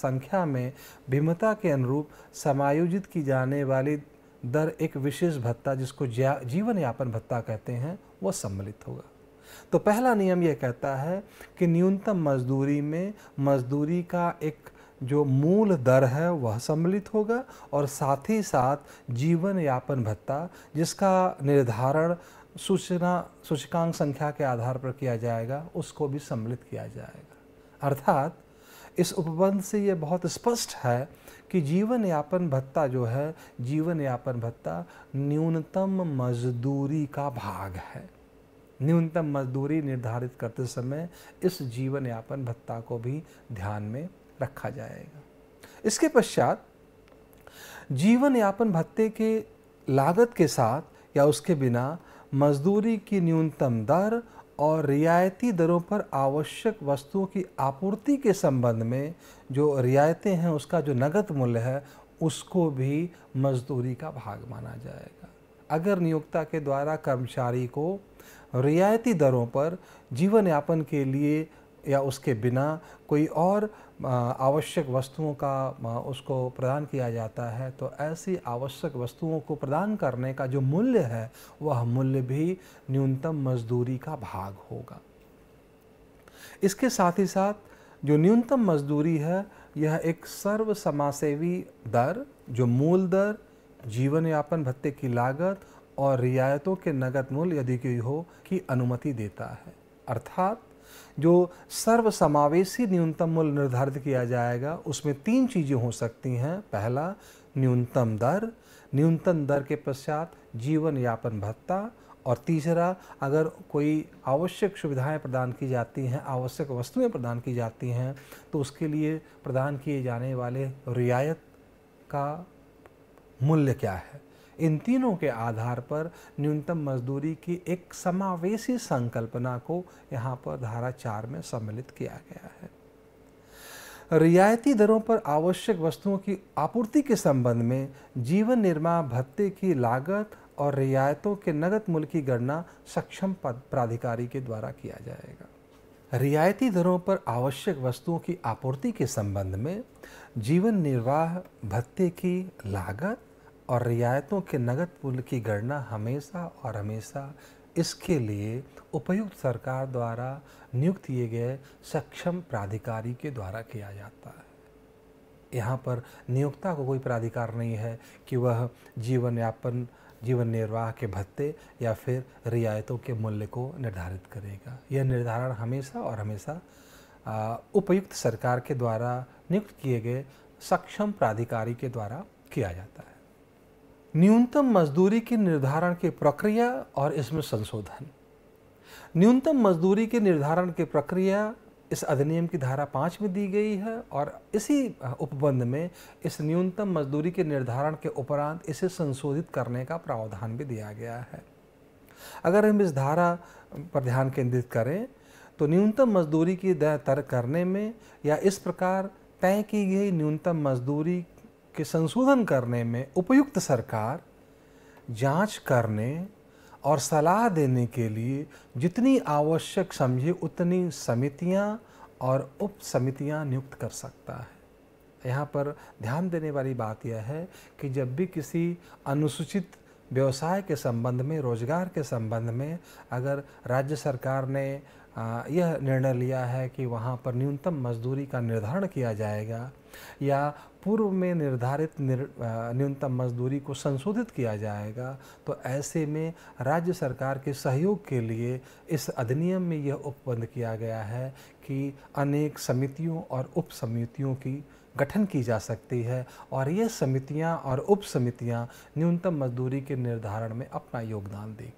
संख्या में भिन्नता के अनुरूप समायोजित की जाने वाली दर एक विशेष भत्ता जिसको जीवन यापन भत्ता कहते हैं वह सम्मिलित होगा तो पहला नियम यह कहता है कि न्यूनतम मजदूरी में मजदूरी का एक जो मूल दर है वह सम्मिलित होगा और साथ ही साथ जीवन यापन भत्ता जिसका निर्धारण सूचना सूचकांक संख्या के आधार पर किया जाएगा उसको भी सम्मिलित किया जाएगा अर्थात इस उपबंध से ये बहुत स्पष्ट है कि जीवन यापन भत्ता जो है जीवन यापन भत्ता न्यूनतम मजदूरी का भाग है न्यूनतम मजदूरी निर्धारित करते समय इस जीवन यापन भत्ता को भी ध्यान में रखा जाएगा इसके पश्चात जीवन यापन भत्ते के लागत के साथ या उसके बिना मजदूरी की न्यूनतम दर और रियायती दरों पर आवश्यक वस्तुओं की आपूर्ति के संबंध में जो रियायतें हैं उसका जो नगद मूल्य है उसको भी मजदूरी का भाग माना जाएगा अगर नियोक्ता के द्वारा कर्मचारी को रियायती दरों पर जीवन यापन के लिए या उसके बिना कोई और आवश्यक वस्तुओं का उसको प्रदान किया जाता है तो ऐसी आवश्यक वस्तुओं को प्रदान करने का जो मूल्य है वह मूल्य भी न्यूनतम मजदूरी का भाग होगा इसके साथ ही साथ जो न्यूनतम मजदूरी है यह एक सर्व समासेवी दर जो मूल दर जीवन यापन भत्ते की लागत और रियायतों के नगद मूल्य यदि कोई हो की अनुमति देता है अर्थात जो सर्वसमावेशी न्यूनतम मूल्य निर्धारित किया जाएगा उसमें तीन चीज़ें हो सकती हैं पहला न्यूनतम दर न्यूनतम दर के पश्चात जीवन यापन भत्ता और तीसरा अगर कोई आवश्यक सुविधाएं प्रदान की जाती हैं आवश्यक वस्तुएं प्रदान की जाती हैं तो उसके लिए प्रदान किए जाने वाले रियायत का मूल्य क्या है इन तीनों के आधार पर न्यूनतम मजदूरी की एक समावेशी संकल्पना को यहाँ पर धारा चार में सम्मिलित किया गया है रियायती दरों पर आवश्यक वस्तुओं की आपूर्ति के संबंध में जीवन निर्माण भत्ते की लागत और रियायतों के नगद मूल्य की गणना सक्षम प्राधिकारी के द्वारा किया जाएगा रियायती दरों पर आवश्यक वस्तुओं की आपूर्ति के संबंध में जीवन निर्वाह भत्ते की लागत और रियायतों के नगद मूल्य की गणना हमेशा और हमेशा इसके लिए उपयुक्त सरकार द्वारा नियुक्त किए गए सक्षम प्राधिकारी के द्वारा किया जाता है यहाँ पर नियोक्ता को कोई प्राधिकार नहीं है कि वह जीवन यापन जीवन निर्वाह के भत्ते या फिर रियायतों के मूल्य को निर्धारित करेगा यह निर्धारण हमेशा और हमेशा उपयुक्त सरकार के द्वारा नियुक्त किए गए सक्षम प्राधिकारी के द्वारा किया जाता है न्यूनतम मजदूरी के निर्धारण की प्रक्रिया और इसमें संशोधन न्यूनतम मजदूरी के निर्धारण की प्रक्रिया इस अधिनियम की धारा पाँच में दी गई है और इसी उपबंध में इस न्यूनतम मजदूरी के निर्धारण के उपरांत इसे संशोधित करने का प्रावधान भी दिया गया है अगर हम इस धारा पर ध्यान केंद्रित करें तो न्यूनतम मजदूरी की दर तय करने में या इस प्रकार तय की गई न्यूनतम मजदूरी के संशोधन करने में उपयुक्त सरकार जांच करने और सलाह देने के लिए जितनी आवश्यक समझे उतनी समितियां और उप समितियाँ नियुक्त कर सकता है यहाँ पर ध्यान देने वाली बात यह है कि जब भी किसी अनुसूचित व्यवसाय के संबंध में रोजगार के संबंध में अगर राज्य सरकार ने यह निर्णय लिया है कि वहाँ पर न्यूनतम मजदूरी का निर्धारण किया जाएगा या पूर्व में निर्धारित निर, न्यूनतम मजदूरी को संशोधित किया जाएगा तो ऐसे में राज्य सरकार के सहयोग के लिए इस अधिनियम में यह उपबंध किया गया है कि अनेक समितियों और उप समितियों की गठन की जा सकती है और ये समितियाँ और उप समितियाँ न्यूनतम मजदूरी के निर्धारण में अपना योगदान देंगी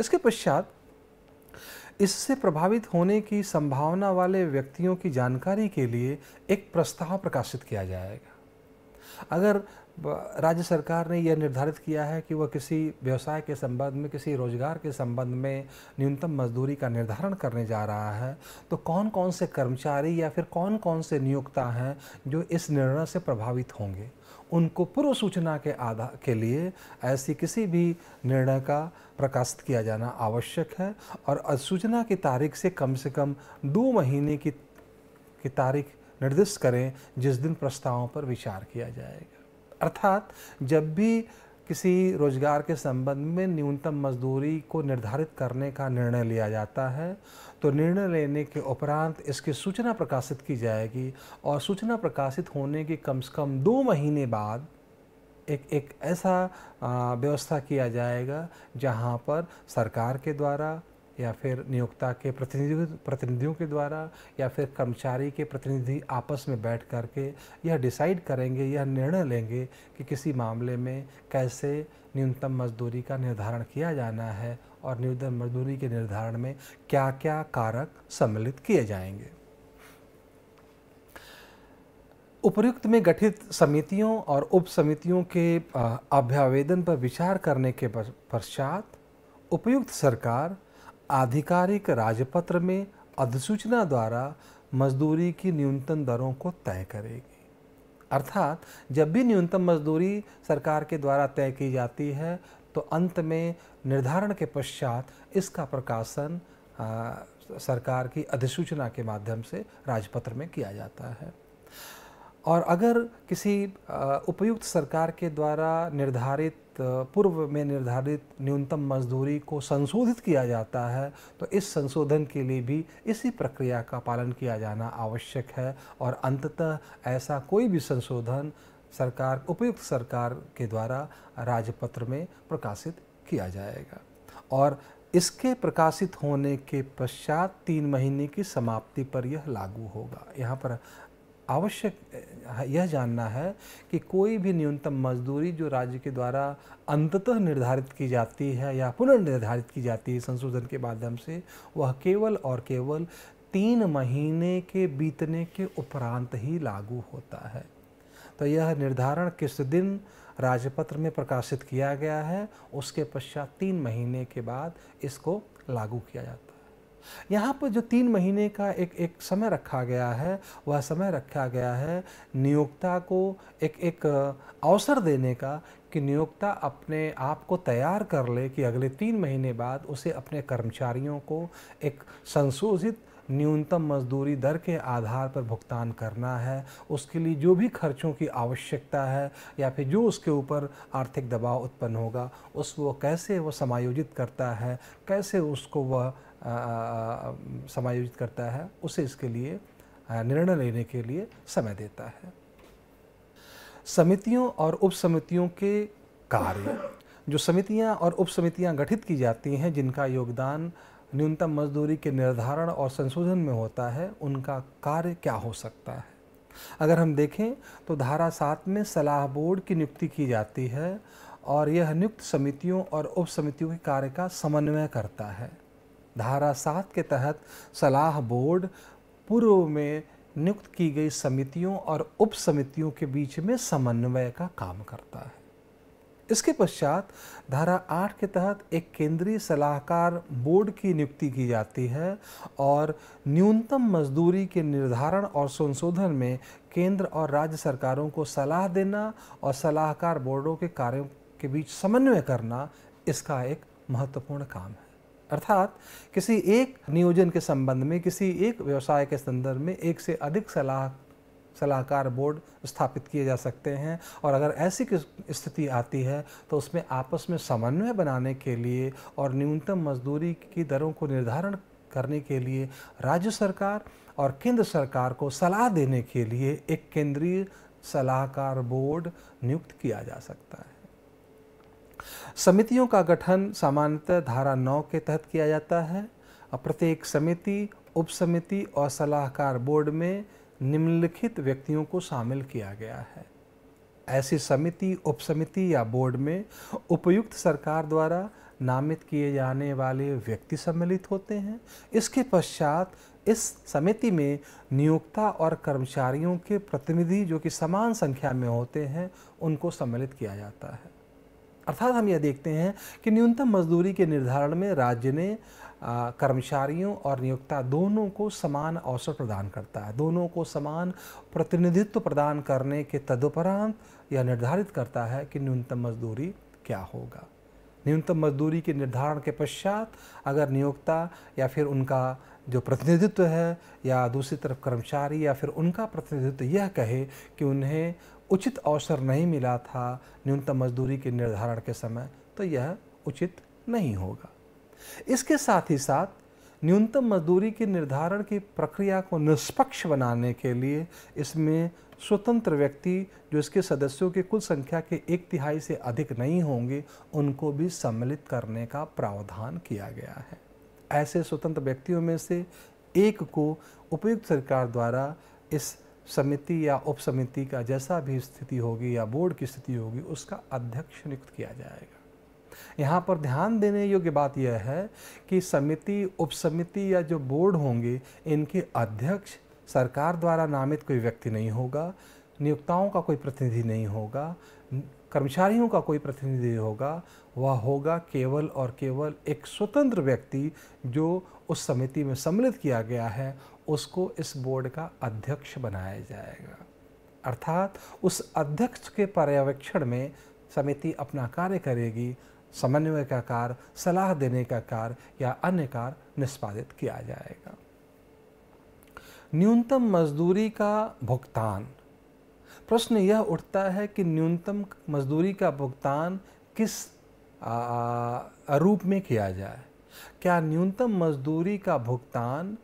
इसके पश्चात इससे प्रभावित होने की संभावना वाले व्यक्तियों की जानकारी के लिए एक प्रस्ताव प्रकाशित किया जाएगा अगर राज्य सरकार ने यह निर्धारित किया है कि वह किसी व्यवसाय के संबंध में किसी रोजगार के संबंध में न्यूनतम मजदूरी का निर्धारण करने जा रहा है तो कौन कौन से कर्मचारी या फिर कौन कौन से नियोक्ता हैं जो इस निर्णय से प्रभावित होंगे उनको पूर्व सूचना के आधार के लिए ऐसी किसी भी निर्णय का प्रकाशित किया जाना आवश्यक है और अधिसूचना की तारीख से कम से कम दो महीने की की तारीख निर्दिष्ट करें जिस दिन प्रस्तावों पर विचार किया जाएगा अर्थात जब भी किसी रोजगार के संबंध में न्यूनतम मजदूरी को निर्धारित करने का निर्णय लिया जाता है तो निर्णय लेने के उपरांत इसकी सूचना प्रकाशित की जाएगी और सूचना प्रकाशित होने के कम से कम दो महीने बाद एक एक ऐसा व्यवस्था किया जाएगा जहां पर सरकार के द्वारा या फिर नियोक्ता के प्रतिनिधि प्रतिनिधियों के द्वारा या फिर कर्मचारी के प्रतिनिधि आपस में बैठ कर के यह डिसाइड करेंगे यह निर्णय लेंगे कि किसी मामले में कैसे न्यूनतम मजदूरी का निर्धारण किया जाना है और न्यूनतम मजदूरी के निर्धारण में क्या क्या कारक सम्मिलित किए जाएंगे उपयुक्त में गठित समितियों और उप समितियों के अभ्यावेदन पर विचार करने के पश्चात उपयुक्त सरकार आधिकारिक राजपत्र में अधिसूचना द्वारा मजदूरी की न्यूनतम दरों को तय करेगी अर्थात जब भी न्यूनतम मजदूरी सरकार के द्वारा तय की जाती है तो अंत में निर्धारण के पश्चात इसका प्रकाशन सरकार की अधिसूचना के माध्यम से राजपत्र में किया जाता है और अगर किसी उपयुक्त सरकार के द्वारा निर्धारित पूर्व में निर्धारित न्यूनतम मजदूरी को संशोधित किया जाता है तो इस संशोधन के लिए भी इसी प्रक्रिया का पालन किया जाना आवश्यक है और अंततः ऐसा कोई भी संशोधन सरकार उपयुक्त सरकार के द्वारा राजपत्र में प्रकाशित किया जाएगा और इसके प्रकाशित होने के पश्चात तीन महीने की समाप्ति पर यह लागू होगा यहाँ पर आवश्यक यह जानना है कि कोई भी न्यूनतम मजदूरी जो राज्य के द्वारा अंततः निर्धारित की जाती है या पुनर्निर्धारित की जाती है संशोधन के माध्यम से वह केवल और केवल तीन महीने के बीतने के उपरांत ही लागू होता है तो यह निर्धारण किस दिन राजपत्र में प्रकाशित किया गया है उसके पश्चात तीन महीने के बाद इसको लागू किया जाता है यहाँ पर जो तीन महीने का एक एक समय रखा गया है वह समय रखा गया है नियोक्ता को एक एक अवसर देने का कि नियोक्ता अपने आप को तैयार कर ले कि अगले तीन महीने बाद उसे अपने कर्मचारियों को एक संशोधित न्यूनतम मजदूरी दर के आधार पर भुगतान करना है उसके लिए जो भी खर्चों की आवश्यकता है या फिर जो उसके ऊपर आर्थिक दबाव उत्पन्न होगा उस वो कैसे वो समायोजित करता है कैसे उसको वह समायोजित करता है उसे इसके लिए निर्णय लेने के लिए समय देता है समितियों और उप समितियों के कार्य जो समितियां और उप समितियाँ गठित की जाती हैं जिनका योगदान न्यूनतम मजदूरी के निर्धारण और संशोधन में होता है उनका कार्य क्या हो सकता है अगर हम देखें तो धारा सात में सलाह बोर्ड की नियुक्ति की जाती है और यह नियुक्त समितियों और उप समितियों के कार्य का समन्वय करता है धारा सात के तहत सलाह बोर्ड पूर्व में नियुक्त की गई समितियों और उप समितियों के बीच में समन्वय का काम करता है इसके पश्चात धारा आठ के तहत एक केंद्रीय सलाहकार बोर्ड की नियुक्ति की जाती है और न्यूनतम मजदूरी के निर्धारण और संशोधन में केंद्र और राज्य सरकारों को सलाह देना और सलाहकार बोर्डों के कार्यों के बीच समन्वय करना इसका एक महत्वपूर्ण काम है अर्थात किसी एक नियोजन के संबंध में किसी एक व्यवसाय के संदर्भ में एक से अधिक सलाह सलाहकार बोर्ड स्थापित किए जा सकते हैं और अगर ऐसी स्थिति आती है तो उसमें आपस में समन्वय बनाने के लिए और न्यूनतम मजदूरी की दरों को निर्धारण करने के लिए राज्य सरकार और केंद्र सरकार को सलाह देने के लिए एक केंद्रीय सलाहकार बोर्ड नियुक्त किया जा सकता है समितियों का गठन सामान्यतः धारा नौ के तहत किया जाता है प्रत्येक समिति उपसमिति और सलाहकार बोर्ड में निम्नलिखित व्यक्तियों को शामिल किया गया है ऐसी समिति उपसमिति या बोर्ड में उपयुक्त सरकार द्वारा नामित किए जाने वाले व्यक्ति सम्मिलित होते हैं इसके पश्चात इस समिति में नियोक्ता और कर्मचारियों के प्रतिनिधि जो कि समान संख्या में होते हैं उनको सम्मिलित किया जाता है अर्थात हम यह देखते हैं कि न्यूनतम मजदूरी के निर्धारण में राज्य ने कर्मचारियों और नियोक्ता दोनों को समान अवसर प्रदान करता है दोनों को समान प्रतिनिधित्व प्रदान करने के तदुपरांत यह निर्धारित करता है कि न्यूनतम मजदूरी क्या होगा न्यूनतम मजदूरी के निर्धारण के पश्चात अगर नियोक्ता या फिर उनका जो प्रतिनिधित्व है या दूसरी तरफ कर्मचारी या फिर उनका प्रतिनिधित्व यह कहे कि उन्हें उचित अवसर नहीं मिला था न्यूनतम मजदूरी के निर्धारण के समय तो यह उचित नहीं होगा इसके साथ ही साथ न्यूनतम मजदूरी के निर्धारण की प्रक्रिया को निष्पक्ष बनाने के लिए इसमें स्वतंत्र व्यक्ति जो इसके सदस्यों की कुल संख्या के एक तिहाई से अधिक नहीं होंगे उनको भी सम्मिलित करने का प्रावधान किया गया है ऐसे स्वतंत्र व्यक्तियों में से एक को उपयुक्त सरकार द्वारा इस समिति या उप समिति का जैसा भी स्थिति होगी या बोर्ड की स्थिति होगी उसका अध्यक्ष नियुक्त किया जाएगा यहाँ पर ध्यान देने योग्य बात यह है कि समिति उप समिति या जो बोर्ड होंगे इनके अध्यक्ष सरकार द्वारा नामित कोई व्यक्ति नहीं होगा नियुक्ताओं का कोई प्रतिनिधि नहीं होगा कर्मचारियों का कोई प्रतिनिधि होगा वह होगा केवल और केवल एक स्वतंत्र व्यक्ति जो उस समिति में सम्मिलित किया गया है उसको इस बोर्ड का अध्यक्ष बनाया जाएगा अर्थात उस अध्यक्ष के पर्यवेक्षण में समिति अपना कार्य करेगी समन्वय का कार्य सलाह देने का कार्य या अन्य कार्य निष्पादित किया जाएगा न्यूनतम मजदूरी का भुगतान प्रश्न यह उठता है कि न्यूनतम मजदूरी का भुगतान किस आ, रूप में किया जाए क्या न्यूनतम मजदूरी का भुगतान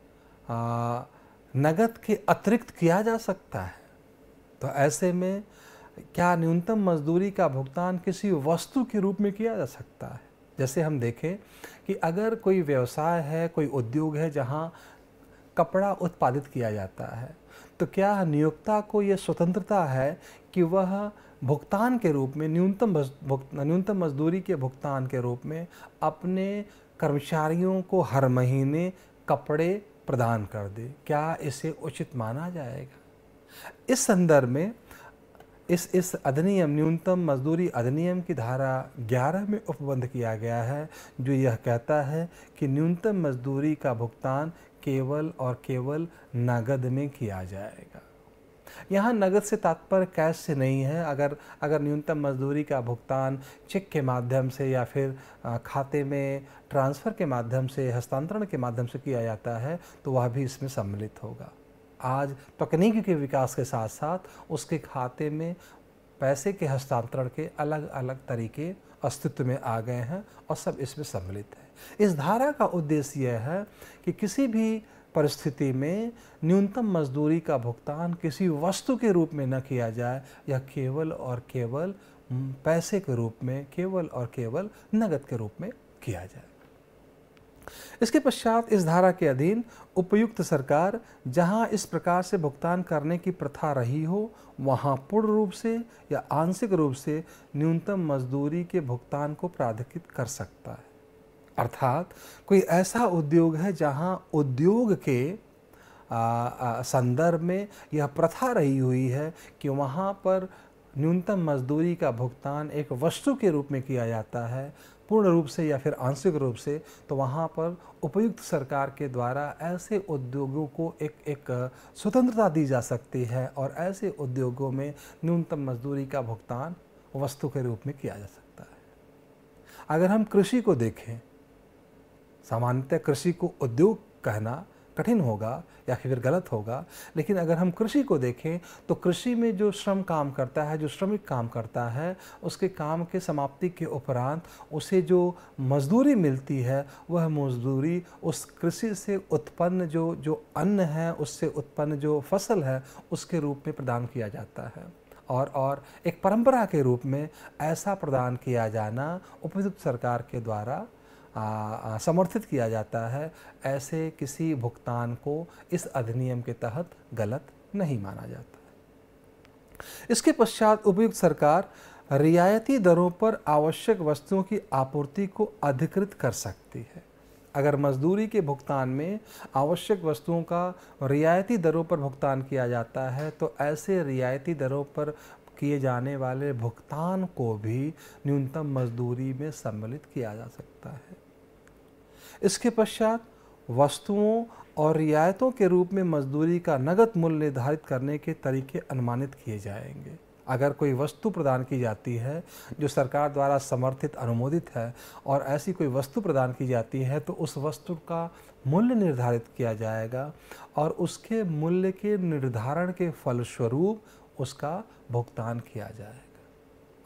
नगद के अतिरिक्त किया जा सकता है तो ऐसे में क्या न्यूनतम मजदूरी का भुगतान किसी वस्तु के रूप में किया जा सकता है जैसे हम देखें कि अगर कोई व्यवसाय है कोई उद्योग है जहाँ कपड़ा उत्पादित किया जाता है तो क्या नियोक्ता को ये स्वतंत्रता है कि वह भुगतान के रूप में न्यूनतम न्यूनतम मजदूरी के भुगतान के रूप में अपने कर्मचारियों को हर महीने कपड़े प्रदान कर दे क्या इसे उचित माना जाएगा इस संदर्भ में इस इस अधिनियम न्यूनतम मजदूरी अधिनियम की धारा 11 में उपबंध किया गया है जो यह कहता है कि न्यूनतम मजदूरी का भुगतान केवल और केवल नगद में किया जाएगा यहाँ नगद से तात्पर्य कैश से नहीं है अगर अगर न्यूनतम मजदूरी का भुगतान चेक के माध्यम से या फिर खाते में ट्रांसफ़र के माध्यम से हस्तांतरण के माध्यम से किया जाता है तो वह भी इसमें सम्मिलित होगा आज तकनीक के विकास के साथ साथ उसके खाते में पैसे के हस्तांतरण के अलग अलग तरीके अस्तित्व में आ गए हैं और सब इसमें सम्मिलित है इस धारा का उद्देश्य यह है कि किसी भी परिस्थिति में न्यूनतम मजदूरी का भुगतान किसी वस्तु के रूप में न किया जाए या केवल और केवल पैसे के रूप में केवल और केवल नगद के रूप में किया जाए इसके पश्चात इस धारा के अधीन उपयुक्त सरकार जहां इस प्रकार से भुगतान करने की प्रथा रही हो वहां पूर्ण रूप से या आंशिक रूप से न्यूनतम मजदूरी के भुगतान को प्राधिकृत कर सकता है अर्थात कोई ऐसा उद्योग है जहाँ उद्योग के संदर्भ में यह प्रथा रही हुई है कि वहाँ पर न्यूनतम मजदूरी का भुगतान एक वस्तु के रूप में किया जाता है पूर्ण रूप से या फिर आंशिक रूप से तो वहाँ पर उपयुक्त सरकार के द्वारा ऐसे उद्योगों को एक एक स्वतंत्रता दी जा सकती है और ऐसे उद्योगों में न्यूनतम मजदूरी का भुगतान वस्तु के रूप में किया जा सकता है अगर हम कृषि को देखें सामान्यतः कृषि को उद्योग कहना कठिन होगा या फिर गलत होगा लेकिन अगर हम कृषि को देखें तो कृषि में जो श्रम काम करता है जो श्रमिक काम करता है उसके काम के समाप्ति के उपरांत उसे जो मजदूरी मिलती है वह मजदूरी उस कृषि से उत्पन्न जो जो अन्न है उससे उत्पन्न जो फसल है उसके रूप में प्रदान किया जाता है और और एक परंपरा के रूप में ऐसा प्रदान किया जाना उपयुक्त सरकार के द्वारा समर्थित किया जाता है ऐसे किसी भुगतान को इस अधिनियम के तहत गलत नहीं माना जाता इसके पश्चात उपयुक्त सरकार रियायती दरों पर आवश्यक वस्तुओं की आपूर्ति को अधिकृत कर सकती है अगर मजदूरी के भुगतान में आवश्यक वस्तुओं का रियायती दरों पर भुगतान किया जाता है तो ऐसे रियायती दरों पर किए जाने वाले भुगतान को भी न्यूनतम मजदूरी में सम्मिलित किया जा सकता है इसके पश्चात वस्तुओं और रियायतों के रूप में मजदूरी का नगद मूल्य निर्धारित करने के तरीके अनुमानित किए जाएंगे अगर कोई वस्तु प्रदान की जाती है जो सरकार द्वारा समर्थित अनुमोदित है और ऐसी कोई वस्तु प्रदान की जाती है तो उस वस्तु का मूल्य निर्धारित किया जाएगा और उसके मूल्य के निर्धारण के फलस्वरूप उसका भुगतान किया जाए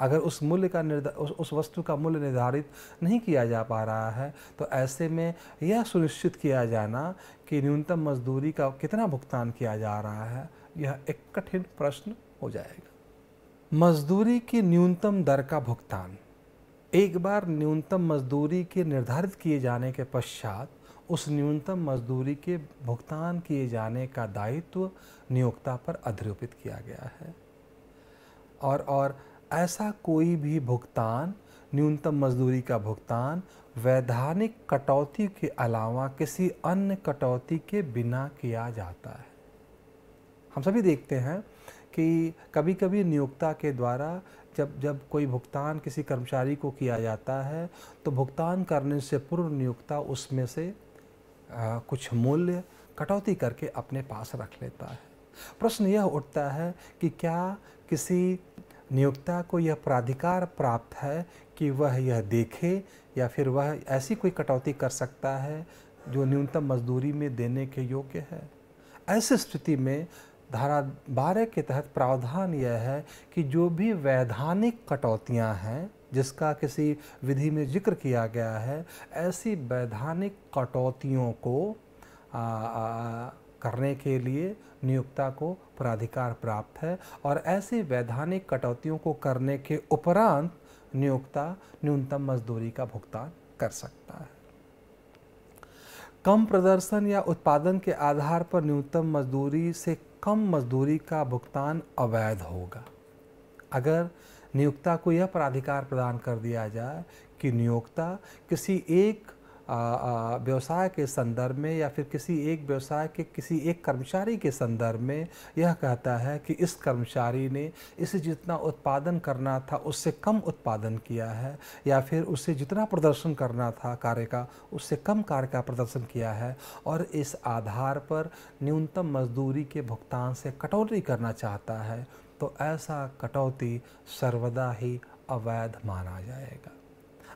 अगर उस मूल्य का उस, उस वस्तु का मूल्य निर्धारित नहीं किया जा पा रहा है तो ऐसे में यह सुनिश्चित किया जाना कि न्यूनतम मजदूरी का कितना भुगतान किया जा रहा है यह एक कठिन प्रश्न हो जाएगा मजदूरी की न्यूनतम दर का भुगतान एक बार न्यूनतम मजदूरी के निर्धारित किए जाने के पश्चात उस न्यूनतम मजदूरी के भुगतान किए जाने का दायित्व नियोक्ता पर अध्यारोपित किया गया है और और ऐसा कोई भी भुगतान न्यूनतम मजदूरी का भुगतान वैधानिक कटौती के अलावा किसी अन्य कटौती के बिना किया जाता है हम सभी देखते हैं कि कभी कभी नियोक्ता के द्वारा जब जब कोई भुगतान किसी कर्मचारी को किया जाता है तो भुगतान करने से पूर्व नियोक्ता उसमें से आ, कुछ मूल्य कटौती करके अपने पास रख लेता है प्रश्न यह उठता है कि क्या किसी नियोक्ता को यह प्राधिकार प्राप्त है कि वह यह देखे या फिर वह ऐसी कोई कटौती कर सकता है जो न्यूनतम मजदूरी में देने के योग्य है ऐसी स्थिति में धारा बारह के तहत प्रावधान यह है कि जो भी वैधानिक कटौतियां हैं जिसका किसी विधि में जिक्र किया गया है ऐसी वैधानिक कटौतियों को आ, आ, करने के लिए नियोक्ता को प्राधिकार प्राप्त है और ऐसे वैधानिक कटौतियों को करने के उपरांत नियोक्ता न्यूनतम मजदूरी का भुगतान कर सकता है कम प्रदर्शन या उत्पादन के आधार पर न्यूनतम मजदूरी से कम मजदूरी का भुगतान अवैध होगा अगर नियोक्ता को यह प्राधिकार प्रदान कर दिया जाए कि नियोक्ता किसी एक व्यवसाय के संदर्भ में या फिर किसी एक व्यवसाय के किसी एक कर्मचारी के संदर्भ में यह कहता है कि इस कर्मचारी ने इसे जितना उत्पादन करना था उससे कम उत्पादन किया है या फिर उसे जितना प्रदर्शन करना था कार्य का उससे कम कार्य का प्रदर्शन किया है और इस आधार पर न्यूनतम मजदूरी के भुगतान से कटौती करना चाहता है तो ऐसा कटौती सर्वदा ही अवैध माना जाएगा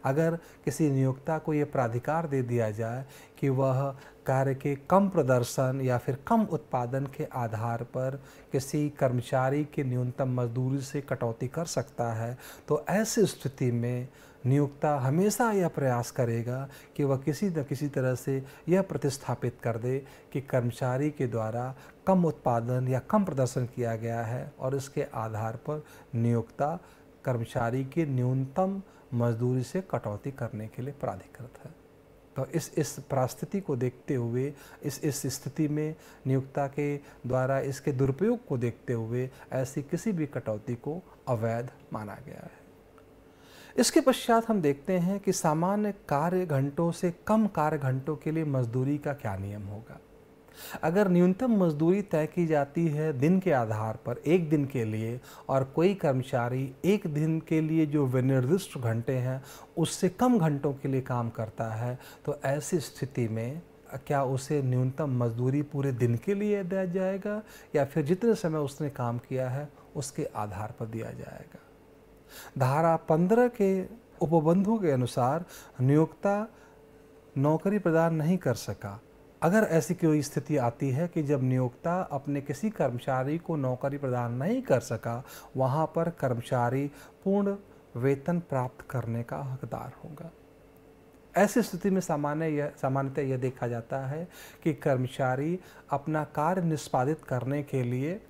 अगर किसी नियोक्ता को ये प्राधिकार दे दिया जाए कि वह कार्य के कम प्रदर्शन या फिर कम उत्पादन के आधार पर किसी कर्मचारी के न्यूनतम मजदूरी से कटौती कर सकता है तो ऐसी स्थिति में नियोक्ता हमेशा यह प्रयास करेगा कि वह किसी न किसी तरह से यह प्रतिस्थापित कर दे कि कर्मचारी के द्वारा कम उत्पादन या कम प्रदर्शन किया गया है और इसके आधार पर नियोक्ता कर्मचारी के न्यूनतम मजदूरी से कटौती करने के लिए प्राधिकृत है तो इस इस प्रास्थिति को देखते हुए इस इस स्थिति में नियोक्ता के द्वारा इसके दुरुपयोग को देखते हुए ऐसी किसी भी कटौती को अवैध माना गया है इसके पश्चात हम देखते हैं कि सामान्य कार्य घंटों से कम कार्य घंटों के लिए मजदूरी का क्या नियम होगा अगर न्यूनतम मजदूरी तय की जाती है दिन के आधार पर एक दिन के लिए और कोई कर्मचारी एक दिन के लिए जो विनिर्दिष्ट घंटे हैं उससे कम घंटों के लिए काम करता है तो ऐसी स्थिति में क्या उसे न्यूनतम मजदूरी पूरे दिन के लिए दिया जाएगा या फिर जितने समय उसने काम किया है उसके आधार पर दिया जाएगा धारा पंद्रह के उपबंधों के अनुसार नियोक्ता नौकरी प्रदान नहीं कर सका अगर ऐसी कोई स्थिति आती है कि जब नियोक्ता अपने किसी कर्मचारी को नौकरी प्रदान नहीं कर सका वहाँ पर कर्मचारी पूर्ण वेतन प्राप्त करने का हकदार होगा ऐसी स्थिति में सामान्य यह सामान्यतः यह देखा जाता है कि कर्मचारी अपना कार्य निष्पादित करने के लिए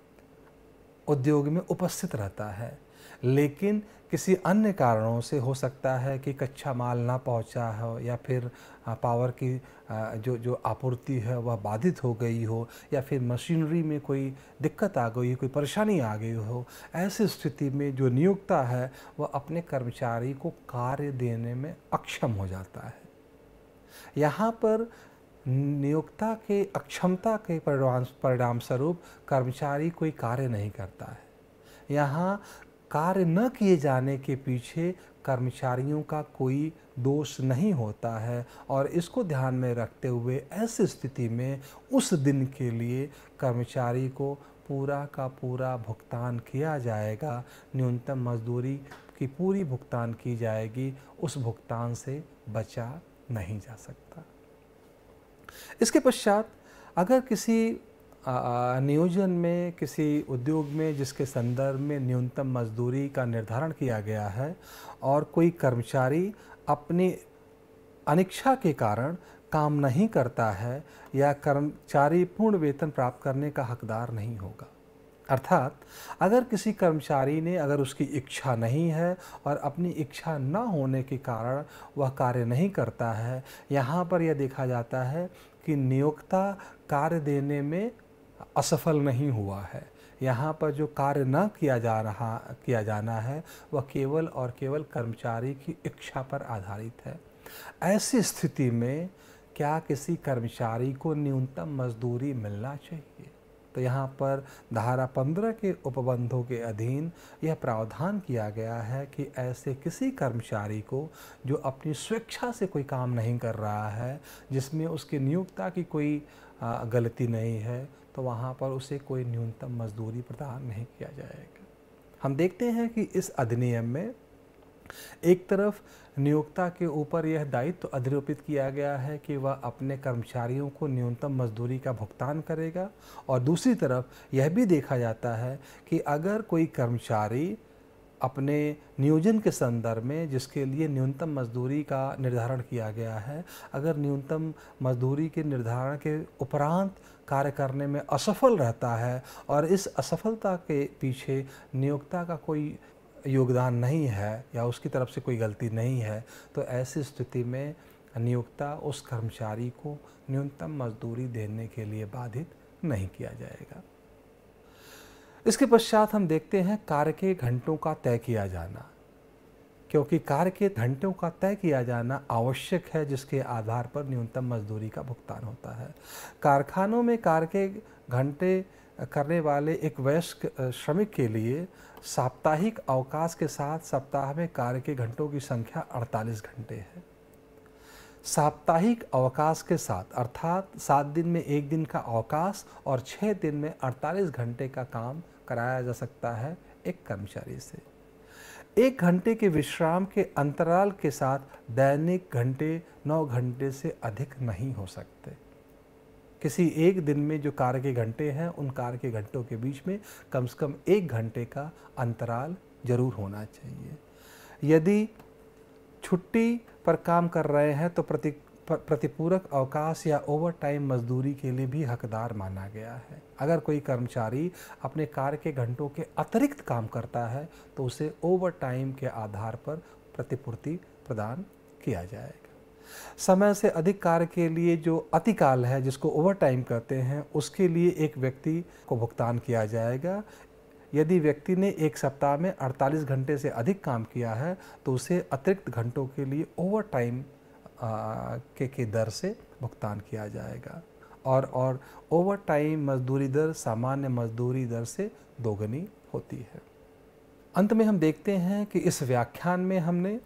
उद्योग में उपस्थित रहता है लेकिन किसी अन्य कारणों से हो सकता है कि कच्चा माल ना पहुंचा हो या फिर पावर की जो जो आपूर्ति है वह बाधित हो गई हो या फिर मशीनरी में कोई दिक्कत आ गई कोई परेशानी आ गई हो ऐसी स्थिति में जो नियोक्ता है वह अपने कर्मचारी को कार्य देने में अक्षम हो जाता है यहाँ पर नियोक्ता के अक्षमता के परिणाम परिणाम स्वरूप कर्मचारी कोई कार्य नहीं करता है यहाँ कार्य न किए जाने के पीछे कर्मचारियों का कोई दोष नहीं होता है और इसको ध्यान में रखते हुए ऐसी स्थिति में उस दिन के लिए कर्मचारी को पूरा का पूरा भुगतान किया जाएगा न्यूनतम मजदूरी की पूरी भुगतान की जाएगी उस भुगतान से बचा नहीं जा सकता इसके पश्चात अगर किसी नियोजन में किसी उद्योग में जिसके संदर्भ में न्यूनतम मजदूरी का निर्धारण किया गया है और कोई कर्मचारी अपनी अनिच्छा के कारण काम नहीं करता है या कर्मचारी पूर्ण वेतन प्राप्त करने का हकदार नहीं होगा अर्थात अगर किसी कर्मचारी ने अगर उसकी इच्छा नहीं है और अपनी इच्छा न होने के कारण वह कार्य नहीं करता है यहाँ पर यह देखा जाता है कि नियोक्ता कार्य देने में असफल नहीं हुआ है यहाँ पर जो कार्य न किया जा रहा किया जाना है वह केवल और केवल कर्मचारी की इच्छा पर आधारित है ऐसी स्थिति में क्या किसी कर्मचारी को न्यूनतम मजदूरी मिलना चाहिए तो यहाँ पर धारा पंद्रह के उपबंधों के अधीन यह प्रावधान किया गया है कि ऐसे किसी कर्मचारी को जो अपनी स्वेच्छा से कोई काम नहीं कर रहा है जिसमें उसके नियोक्ता की कोई गलती नहीं है तो वहाँ पर उसे कोई न्यूनतम मजदूरी प्रदान नहीं किया जाएगा हम देखते हैं कि इस अधिनियम में एक तरफ नियोक्ता के ऊपर यह दायित्व तो अधिरोपित किया गया है कि वह अपने कर्मचारियों को न्यूनतम मजदूरी का भुगतान करेगा और दूसरी तरफ यह भी देखा जाता है कि अगर कोई कर्मचारी अपने नियोजन के संदर्भ में जिसके लिए न्यूनतम मजदूरी का निर्धारण किया गया है अगर न्यूनतम मजदूरी के निर्धारण के उपरांत कार्य करने में असफल रहता है और इस असफलता के पीछे नियोक्ता का कोई योगदान नहीं है या उसकी तरफ से कोई गलती नहीं है तो ऐसी स्थिति में नियोक्ता उस कर्मचारी को न्यूनतम मजदूरी देने के लिए बाधित नहीं किया जाएगा इसके पश्चात हम देखते हैं कार्य के घंटों का तय किया जाना क्योंकि कार्य के घंटों का तय किया जाना आवश्यक है जिसके आधार पर न्यूनतम मजदूरी का भुगतान होता है कारखानों में कार्य के घंटे करने वाले एक वयस्क श्रमिक के लिए साप्ताहिक अवकाश के साथ सप्ताह में कार्य के घंटों की संख्या 48 घंटे है साप्ताहिक अवकाश के साथ अर्थात सात दिन में एक दिन का अवकाश और छः दिन में 48 घंटे का काम कराया जा सकता है एक कर्मचारी से एक घंटे के विश्राम के अंतराल के साथ दैनिक घंटे नौ घंटे से अधिक नहीं हो सकते किसी एक दिन में जो कार्य के घंटे हैं उन कार्य के घंटों के बीच में कम से कम एक घंटे का अंतराल जरूर होना चाहिए यदि छुट्टी पर काम कर रहे हैं तो प्रति प्रतिपूरक अवकाश या ओवर टाइम मजदूरी के लिए भी हकदार माना गया है अगर कोई कर्मचारी अपने कार्य के घंटों के अतिरिक्त काम करता है तो उसे ओवर टाइम के आधार पर प्रतिपूर्ति प्रदान किया जाएगा समय से अधिक कार्य के लिए जो अतिकाल है जिसको ओवर टाइम कहते हैं उसके लिए एक व्यक्ति को भुगतान किया जाएगा यदि व्यक्ति ने एक सप्ताह में 48 घंटे से अधिक काम किया है तो उसे अतिरिक्त घंटों के लिए ओवर टाइम के के दर से भुगतान किया जाएगा और और ओवर टाइम मजदूरी दर सामान्य मजदूरी दर से दोगुनी होती है अंत में हम देखते हैं कि इस व्याख्यान में हमने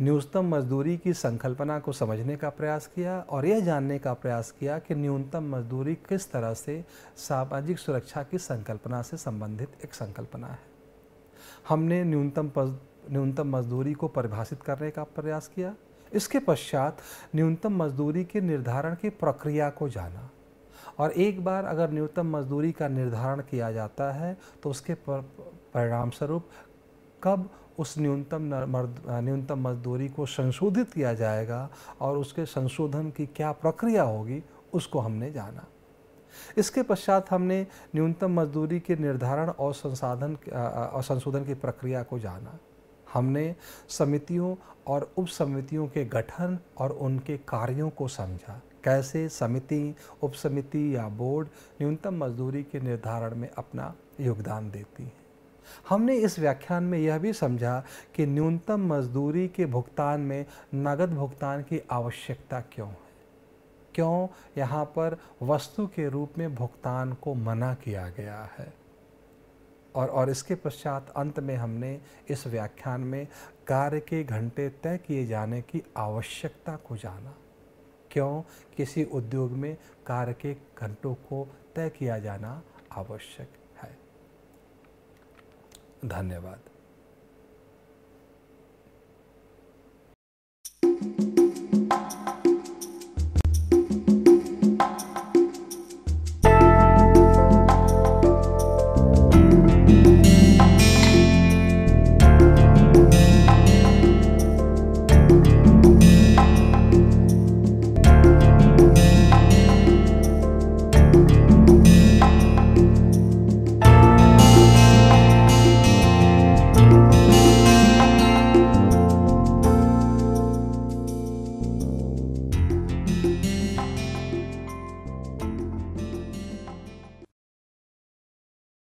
न्यूनतम मजदूरी की संकल्पना को समझने का प्रयास किया और यह जानने का प्रयास किया कि न्यूनतम मजदूरी किस तरह से सामाजिक सुरक्षा की संकल्पना से संबंधित एक संकल्पना है हमने न्यूनतम न्यूनतम मजदूरी को परिभाषित करने का प्रयास किया इसके पश्चात न्यूनतम मजदूरी के निर्धारण की प्रक्रिया को जाना और एक बार अगर न्यूनतम मजदूरी का निर्धारण किया जाता है तो उसके परिणामस्वरूप कब उस न्यूनतम न्यूनतम मजदूरी को संशोधित किया जाएगा और उसके संशोधन की क्या प्रक्रिया होगी उसको हमने जाना इसके पश्चात हमने न्यूनतम मजदूरी के निर्धारण और संसाधन और संशोधन की प्रक्रिया को जाना हमने समितियों और उप समितियों के गठन और उनके कार्यों को समझा कैसे समिति उप समिति या बोर्ड न्यूनतम मजदूरी के निर्धारण में अपना योगदान देती है हमने इस व्याख्यान में यह भी समझा कि न्यूनतम मजदूरी के भुगतान में नगद भुगतान की आवश्यकता क्यों है क्यों यहाँ पर वस्तु के रूप में भुगतान को मना किया गया है और और इसके पश्चात अंत में हमने इस व्याख्यान में कार्य के घंटे तय किए जाने की आवश्यकता को जाना क्यों किसी उद्योग में कार्य के घंटों को तय किया जाना आवश्यक है धन्यवाद